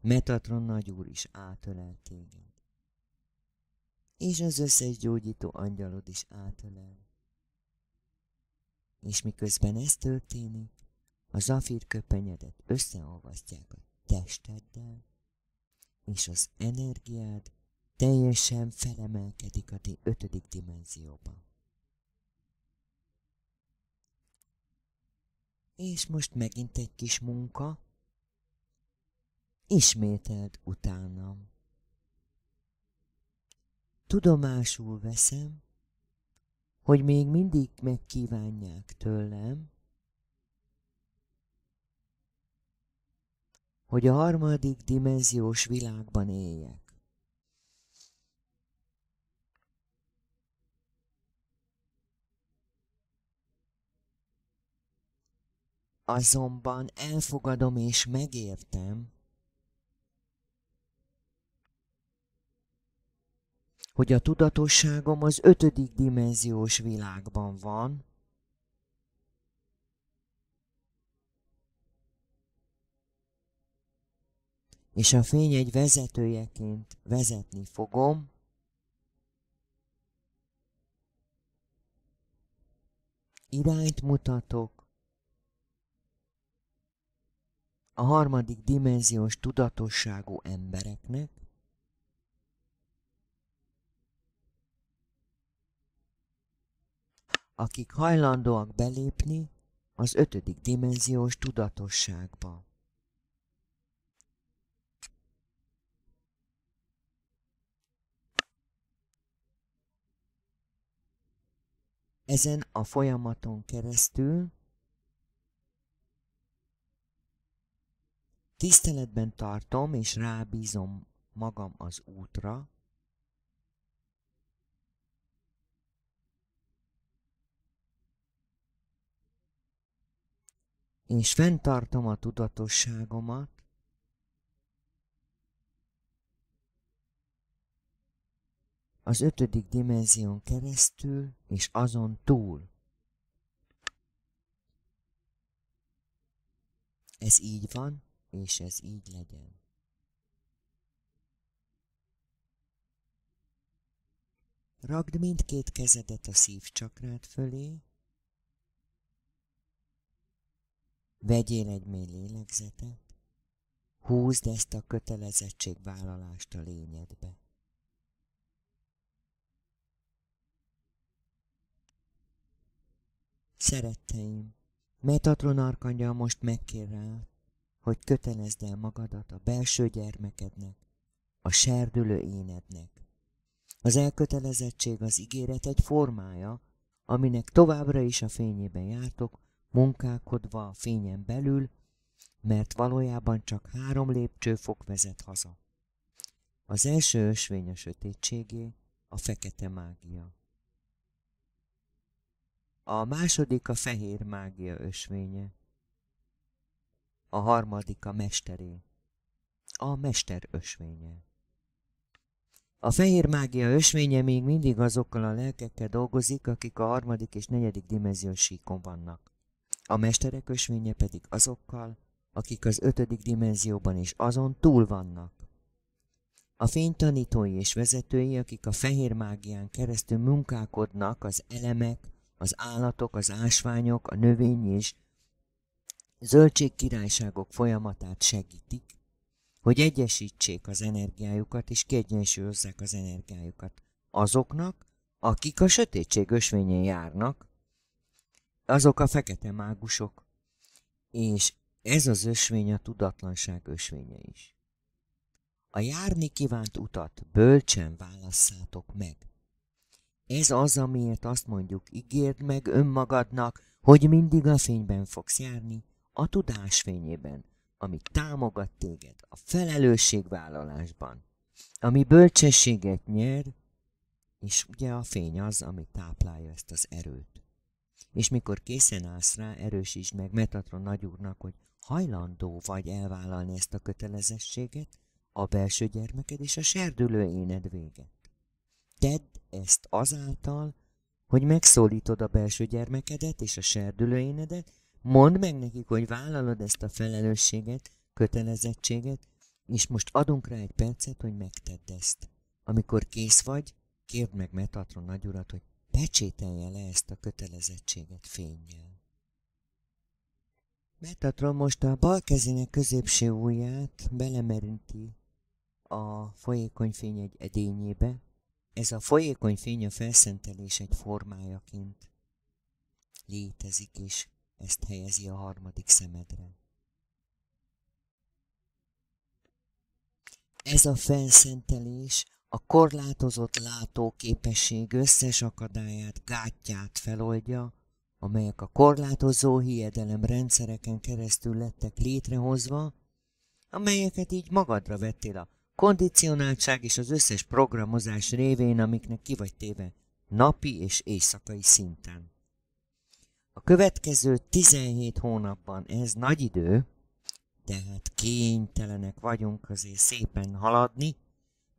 Metatron nagyúr is átölel téged. És az összes gyógyító angyalod is átölel és miközben ez történik, a zafír köpenyedet összeolvasztják a testeddel, és az energiád teljesen felemelkedik a ötödik dimenzióba. És most megint egy kis munka, ismételd utánam. Tudomásul veszem, hogy még mindig megkívánják tőlem, hogy a harmadik dimenziós világban éljek. Azonban elfogadom és megértem, hogy a tudatosságom az ötödik dimenziós világban van, és a fény egy vezetőjeként vezetni fogom, irányt mutatok, a harmadik dimenziós tudatosságú embereknek, akik hajlandóak belépni az ötödik dimenziós tudatosságba. Ezen a folyamaton keresztül tiszteletben tartom és rábízom magam az útra, Én is fenntartom a tudatosságomat, az ötödik dimenzión keresztül és azon túl. Ez így van, és ez így legyen. Ragd mindkét kezedet a szívcsakrát fölé, Vegyél egy mély lélegzetet, húzd ezt a kötelezettségvállalást a lényedbe. Szeretteim, Metatron Arkangyal most megkér rá, hogy kötelezd el magadat a belső gyermekednek, a serdülő énednek. Az elkötelezettség az ígéret egy formája, aminek továbbra is a fényében jártok, munkálkodva a fényen belül, mert valójában csak három lépcsőfok vezet haza. Az első ösvény a sötétségé, a fekete mágia. A második a fehér mágia ösvénye. A harmadik a mesteré, a mester ösvénye. A fehér mágia ösvénye még mindig azokkal a lelkekkel dolgozik, akik a harmadik és negyedik dimenziós síkon vannak a mesterek ösvénye pedig azokkal, akik az ötödik dimenzióban is azon túl vannak. A fénytanítói és vezetői, akik a fehér mágián keresztül munkálkodnak az elemek, az állatok, az ásványok, a növény és zöldségkirályságok folyamatát segítik, hogy egyesítsék az energiájukat és kiegyensúlyozzák az energiájukat azoknak, akik a sötétség ösvényén járnak, azok a fekete mágusok. És ez az ösvény a tudatlanság ösvénye is. A járni kívánt utat bölcsen válasszátok meg. Ez az, amiért azt mondjuk, ígérd meg önmagadnak, hogy mindig a fényben fogsz járni, a tudás fényében, ami támogat téged a felelősségvállalásban, ami bölcsességet nyer, és ugye a fény az, ami táplálja ezt az erőt és mikor készen állsz rá, erősítsd meg Metatron nagyúrnak, hogy hajlandó vagy elvállalni ezt a kötelezettséget, a belső gyermeked és a serdülő éned véget. Tedd ezt azáltal, hogy megszólítod a belső gyermekedet és a serdülő énedet, mondd meg nekik, hogy vállalod ezt a felelősséget, kötelezettséget, és most adunk rá egy percet, hogy megtedd ezt. Amikor kész vagy, kérd meg Metatron nagyurat, hogy pecsételje le ezt a kötelezettséget fényjel. Metatron most a bal kezének középső ujját belemerinti a folyékony fény egy edényébe. Ez a folyékony fény a felszentelés egy formájaként létezik, és ezt helyezi a harmadik szemedre. Ez a felszentelés a korlátozott látóképesség összes akadályát, gátját feloldja, amelyek a korlátozó hiedelem rendszereken keresztül lettek létrehozva, amelyeket így magadra vettél a kondicionáltság és az összes programozás révén, amiknek ki vagy téve napi és éjszakai szinten. A következő 17 hónapban ez nagy idő, tehát kénytelenek vagyunk azért szépen haladni,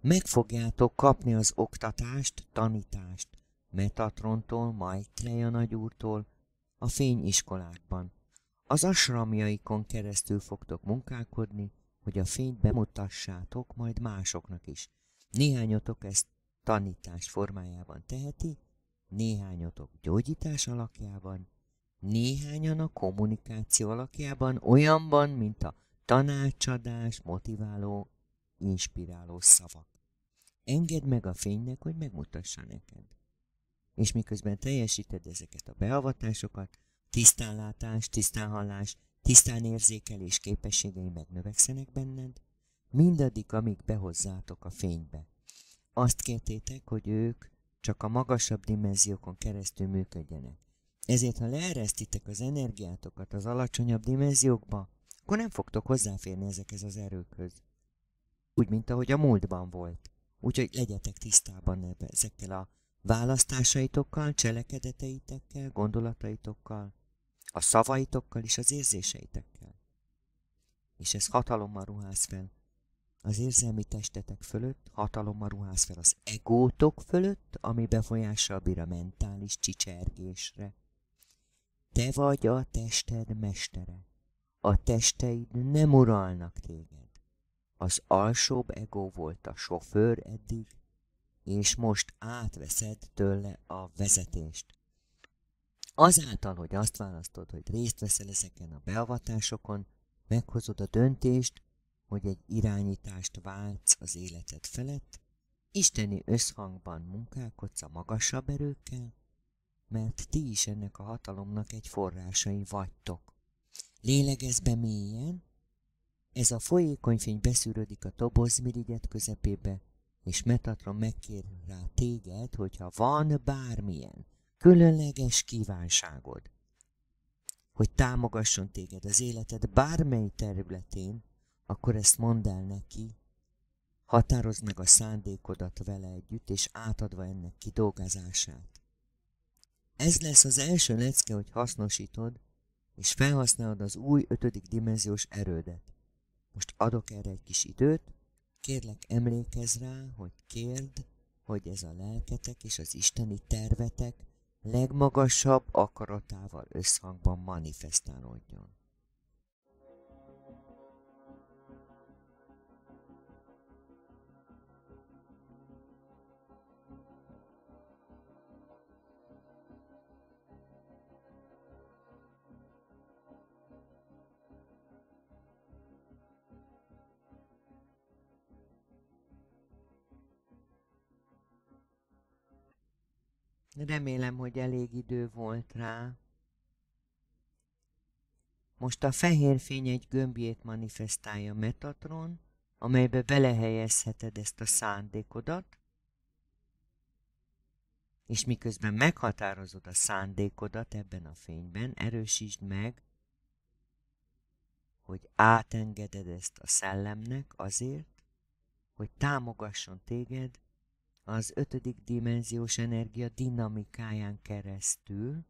meg fogjátok kapni az oktatást, tanítást Metatrontól, Maitreya nagyúrtól, a fényiskolákban. Az asramjaikon keresztül fogtok munkálkodni, hogy a fényt bemutassátok majd másoknak is. Néhányotok ezt tanítás formájában teheti, néhányotok gyógyítás alakjában, néhányan a kommunikáció alakjában, olyanban, mint a tanácsadás, motiváló inspiráló szavak. Engedd meg a fénynek, hogy megmutassa neked. És miközben teljesíted ezeket a beavatásokat, tisztánlátás, tisztánhallás, tisztánérzékelés képességei megnövekszenek benned, mindaddig, amíg behozzátok a fénybe. Azt kértétek, hogy ők csak a magasabb dimenziókon keresztül működjenek. Ezért, ha leeresztitek az energiátokat az alacsonyabb dimenziókba, akkor nem fogtok hozzáférni ezekhez az erőkhöz úgy, mint ahogy a múltban volt. Úgyhogy legyetek tisztában ezekkel a választásaitokkal, cselekedeteitekkel, gondolataitokkal, a szavaitokkal és az érzéseitekkel. És ez hatalommal ruház fel az érzelmi testetek fölött, hatalommal ruház fel az egótok fölött, ami befolyással bír a mentális csicsergésre. Te vagy a tested mestere. A testeid nem uralnak téged. Az alsóbb ego volt a sofőr eddig, és most átveszed tőle a vezetést. Azáltal, hogy azt választod, hogy részt veszel ezeken a beavatásokon, meghozod a döntést, hogy egy irányítást váltsz az életed felett, isteni összhangban munkálkodsz a magasabb erőkkel, mert ti is ennek a hatalomnak egy forrásai vagytok. Lélegezz be mélyen, ez a folyékony fény beszűrődik a tobozmirigyet közepébe, és Metatron megkér rá téged, hogyha van bármilyen különleges kívánságod, hogy támogasson téged az életed bármely területén, akkor ezt mondd el neki, határozd meg a szándékodat vele együtt, és átadva ennek kidolgozását. Ez lesz az első lecke, hogy hasznosítod, és felhasználod az új ötödik dimenziós erődet. Most adok erre egy kis időt, kérlek emlékezz rá, hogy kérd, hogy ez a lelketek és az isteni tervetek legmagasabb akaratával összhangban manifestálódjon. Remélem, hogy elég idő volt rá. Most a fehér fény egy gömbjét manifestálja Metatron, amelybe belehelyezheted ezt a szándékodat, és miközben meghatározod a szándékodat ebben a fényben, erősítsd meg, hogy átengeded ezt a szellemnek azért, hogy támogasson téged az ötödik dimenziós energia dinamikáján keresztül,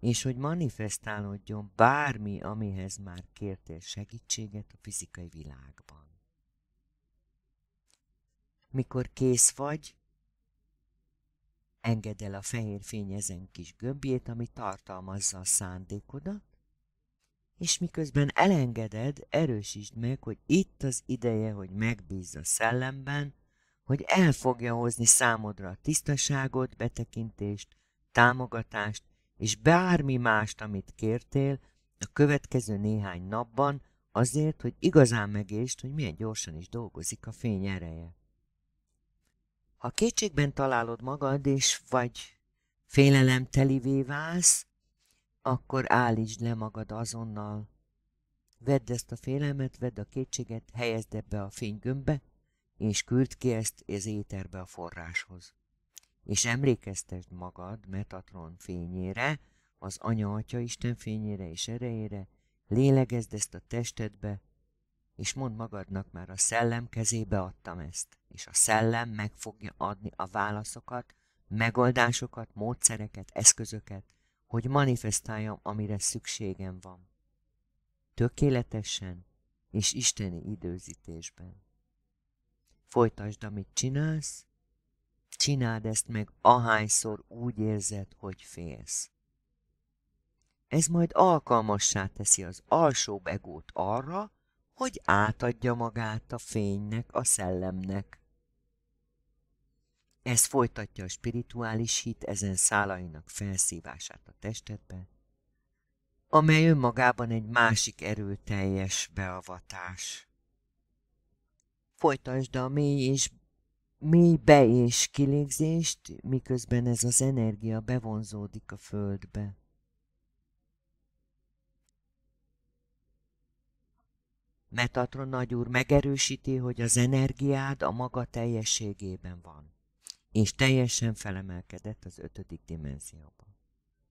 és hogy manifestálódjon bármi, amihez már kértél segítséget a fizikai világban. Mikor kész vagy, engedd el a fehér fény ezen kis gömbjét, ami tartalmazza a szándékodat, és miközben elengeded, erősítsd meg, hogy itt az ideje, hogy megbízz a szellemben, hogy el fogja hozni számodra a tisztaságot, betekintést, támogatást és bármi mást, amit kértél a következő néhány napban azért, hogy igazán megést, hogy milyen gyorsan is dolgozik a fény ereje. Ha kétségben találod magad, és vagy félelemtelivé válsz, akkor állítsd le magad azonnal. Vedd ezt a félelmet, vedd a kétséget, helyezd ebbe a fénygömbbe, és küld ki ezt az éterbe a forráshoz. És emlékeztesd magad Metatron fényére, az Anya Atya Isten fényére és erejére, lélegezd ezt a testedbe, és mond magadnak már a szellem kezébe adtam ezt, és a szellem meg fogja adni a válaszokat, megoldásokat, módszereket, eszközöket, hogy manifestáljam, amire szükségem van. Tökéletesen és isteni időzítésben. Folytasd, amit csinálsz, csináld ezt meg ahányszor úgy érzed, hogy félsz. Ez majd alkalmassá teszi az alsóbb egót arra, hogy átadja magát a fénynek, a szellemnek. Ez folytatja a spirituális hit ezen szálainak felszívását a testedbe, amely önmagában egy másik erőteljes beavatás. Folytasd a mély és mély be- és kilégzést, miközben ez az energia bevonzódik a földbe. Metatron nagyúr megerősíti, hogy az energiád a maga teljességében van, és teljesen felemelkedett az ötödik dimenzióba.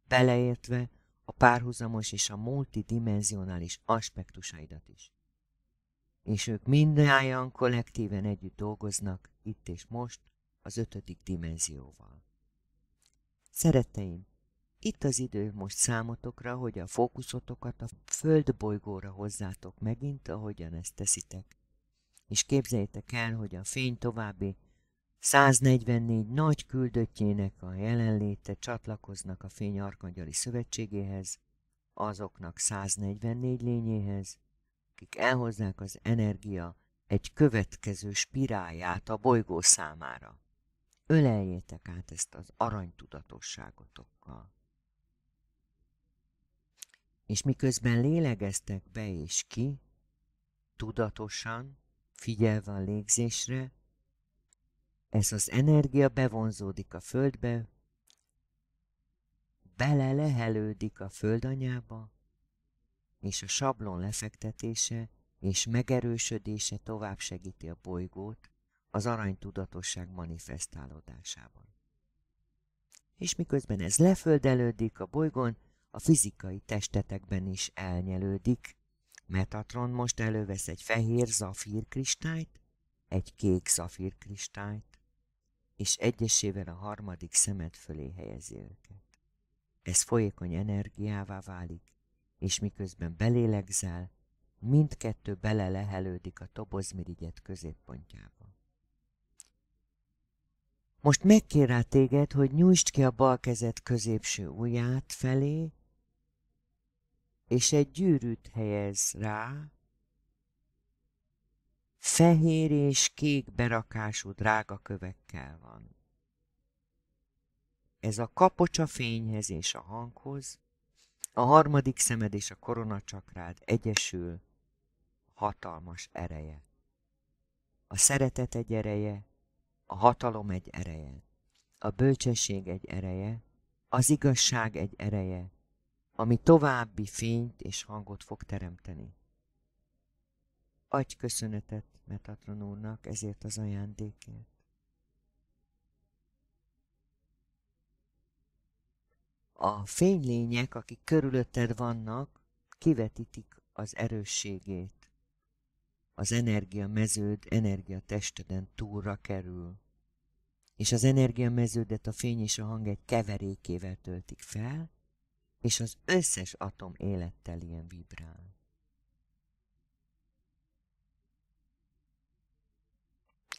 Beleértve a párhuzamos és a multidimenzionális aspektusaidat is és ők mindnyájan kollektíven együtt dolgoznak, itt és most, az ötödik dimenzióval. Szeretteim, itt az idő most számotokra, hogy a fókuszotokat a földbolygóra hozzátok megint, ahogyan ezt teszitek. És képzeljétek el, hogy a fény további 144 nagy küldöttjének a jelenléte csatlakoznak a Fény Arkangyali Szövetségéhez, azoknak 144 lényéhez, akik elhozzák az energia egy következő spirálját a bolygó számára. Öleljétek át ezt az aranytudatosságotokkal. És miközben lélegeztek be és ki, tudatosan, figyelve a légzésre, ez az energia bevonzódik a földbe, be-lehelődik a földanyába, és a sablon lefektetése és megerősödése tovább segíti a bolygót az aranytudatosság manifestálódásában. És miközben ez leföldelődik a bolygón, a fizikai testetekben is elnyelődik. Metatron most elővesz egy fehér zafír kristályt, egy kék zafír kristályt, és egyesével a harmadik szemed fölé helyezi őket. Ez folyékony energiává válik, és miközben belélegzel, mindkettő belelehelődik a tobozmirigyet középpontjába. Most rá téged, hogy nyújtsd ki a bal kezed középső ujját felé, és egy gyűrűt helyez rá, fehér és kék berakású drága kövekkel van. Ez a kapocsa fényhez és a hanghoz, a harmadik szemed és a koronacsakrád egyesül hatalmas ereje. A szeretet egy ereje, a hatalom egy ereje, a bölcsesség egy ereje, az igazság egy ereje, ami további fényt és hangot fog teremteni. Adj köszönetet Metatron úrnak ezért az ajándékért. A fénylények, akik körülötted vannak, kivetítik az erősségét. Az energiameződ testeden túlra kerül, és az energiameződet a fény és a hang egy keverékével töltik fel, és az összes atom élettel ilyen vibrál.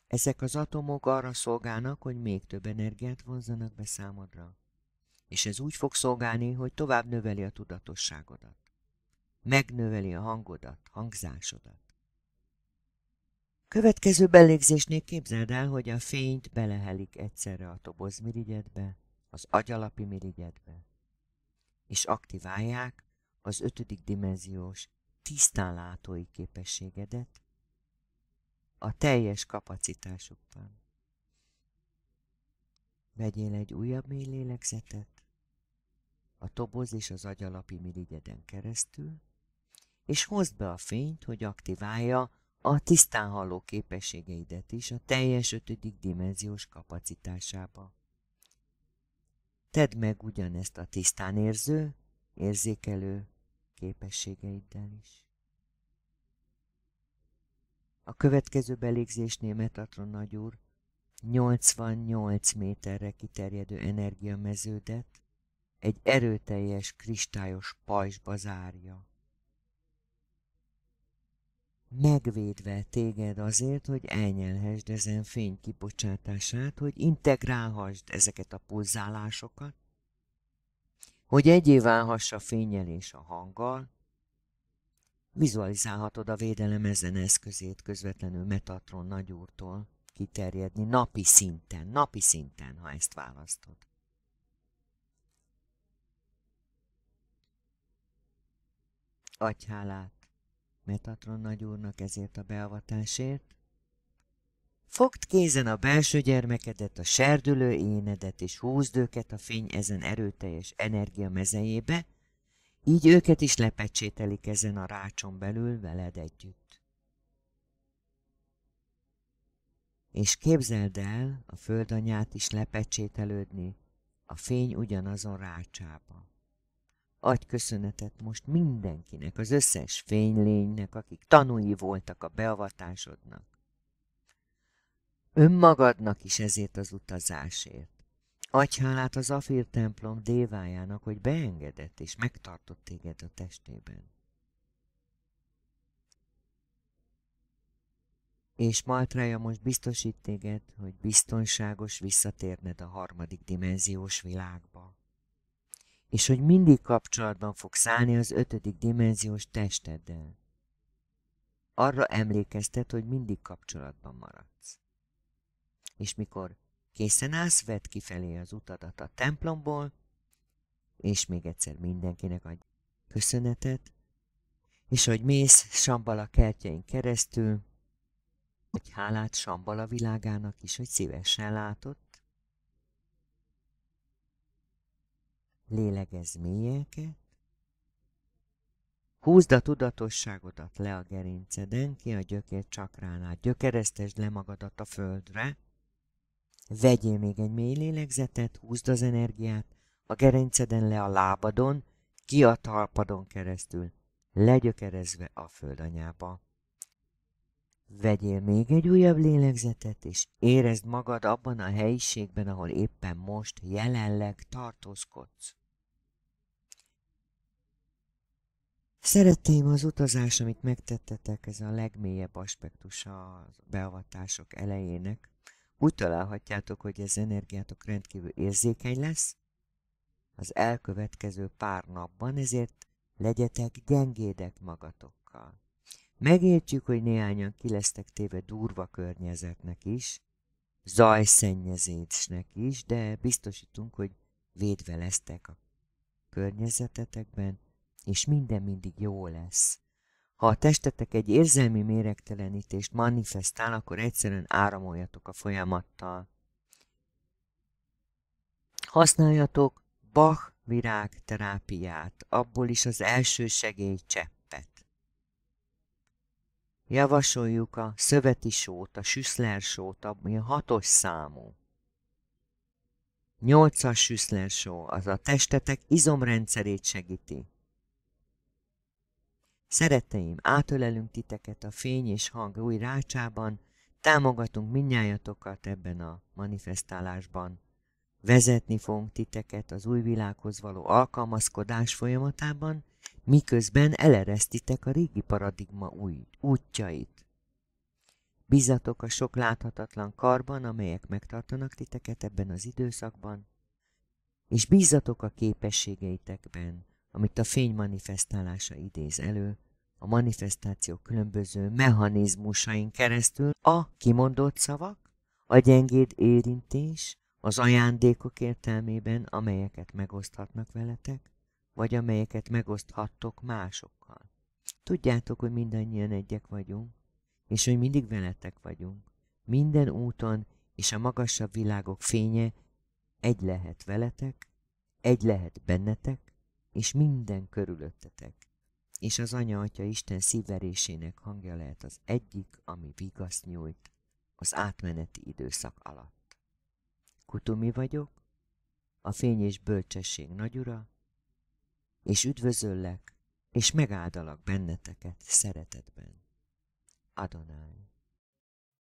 Ezek az atomok arra szolgálnak, hogy még több energiát vonzanak be számodra és ez úgy fog szolgálni, hogy tovább növeli a tudatosságodat. Megnöveli a hangodat, hangzásodat. Következő belégzésnél képzeld el, hogy a fényt belehelik egyszerre a toboz mirigyedbe, az agyalapi mirigyedbe, és aktiválják az ötödik dimenziós tisztán látói képességedet a teljes kapacitásukban. Vegyél egy újabb mély lélegzetet, a toboz és az agyalapi mirigyeden keresztül, és hozd be a fényt, hogy aktiválja a tisztán halló képességeidet is a teljes ötödik dimenziós kapacitásába. Tedd meg ugyanezt a tisztán érző, érzékelő képességeiddel is. A következő belégzésnél Metatron nagyúr 88 méterre kiterjedő energiameződet egy erőteljes kristályos pajzsba zárja. Megvédve téged azért, hogy elnyelhesd ezen fény kibocsátását, hogy integrálhassd ezeket a pulzálásokat, hogy egyé válhass a fényelés a hanggal, vizualizálhatod a védelem ezen eszközét közvetlenül Metatron nagyúrtól kiterjedni napi szinten, napi szinten, ha ezt választod. Adj hálát Metatron nagyúrnak ezért a beavatásért. Fogd kézen a belső gyermekedet, a serdülő énedet, és húzd őket a fény ezen erőteljes energia mezejébe, így őket is lepecsételik ezen a rácson belül veled együtt. És képzeld el a földanyát is lepecsételődni a fény ugyanazon rácsába. Adj köszönetet most mindenkinek, az összes fénylénynek, akik tanúi voltak a beavatásodnak. Önmagadnak is ezért az utazásért. Adj hálát az Afir templom dévájának, hogy beengedett és megtartott téged a testében. És Maltraja most biztosít téged, hogy biztonságos visszatérned a harmadik dimenziós világba és hogy mindig kapcsolatban fogsz állni az ötödik dimenziós testeddel. Arra emlékeztet, hogy mindig kapcsolatban maradsz. És mikor készen állsz, vedd kifelé az utadat a templomból, és még egyszer mindenkinek adj köszönetet, és hogy mész Sambala kertjein keresztül, hogy hálát Sambala világának is, hogy szívesen látott, Lélegezz mélyeket. Húzd a tudatosságodat le a gerinceden, ki a gyökér csakránál. Gyökeresztesd le magadat a földre. Vegyél még egy mély lélegzetet, húzd az energiát, a gerinceden le a lábadon, ki a talpadon keresztül, legyökerezve a földanyába. Vegyél még egy újabb lélegzetet, és érezd magad abban a helyiségben, ahol éppen most jelenleg tartózkodsz. Szeretteim, az utazás, amit megtettetek, ez a legmélyebb aspektusa a beavatások elejének. Úgy találhatjátok, hogy ez energiátok rendkívül érzékeny lesz az elkövetkező pár napban, ezért legyetek gyengédek magatokkal. Megértjük, hogy néhányan ki lesztek téve durva környezetnek is, zajszennyezésnek is, de biztosítunk, hogy védve lesztek a környezetetekben, és minden mindig jó lesz. Ha a testetek egy érzelmi méregtelenítést manifestál, akkor egyszerűen áramoljatok a folyamattal. Használjatok Bach virág terápiát, abból is az első segélycseppet. Javasoljuk a szöveti sót, a süszler sót, ami a hatos számú. Nyolcas süszler só, az a testetek izomrendszerét segíti. Szeretteim, átölelünk titeket a fény és hang új rácsában, támogatunk minnyájatokat ebben a manifestálásban. Vezetni fogunk titeket az új világhoz való alkalmazkodás folyamatában, miközben eleresztitek a régi paradigma új útjait. Bizatok a sok láthatatlan karban, amelyek megtartanak titeket ebben az időszakban, és bízatok a képességeitekben, amit a fény manifestálása idéz elő, a manifestáció különböző mechanizmusain keresztül a kimondott szavak, a gyengéd érintés, az ajándékok értelmében, amelyeket megoszthatnak veletek, vagy amelyeket megoszthattok másokkal. Tudjátok, hogy mindannyian egyek vagyunk, és hogy mindig veletek vagyunk. Minden úton és a magasabb világok fénye egy lehet veletek, egy lehet bennetek, és minden körülöttetek. És az Anya Atya Isten szíverésének hangja lehet az egyik, ami vigaszt nyújt az átmeneti időszak alatt. Kutumi vagyok, a fény és bölcsesség nagyura, és üdvözöllek, és megáldalak benneteket szeretetben. Adonai.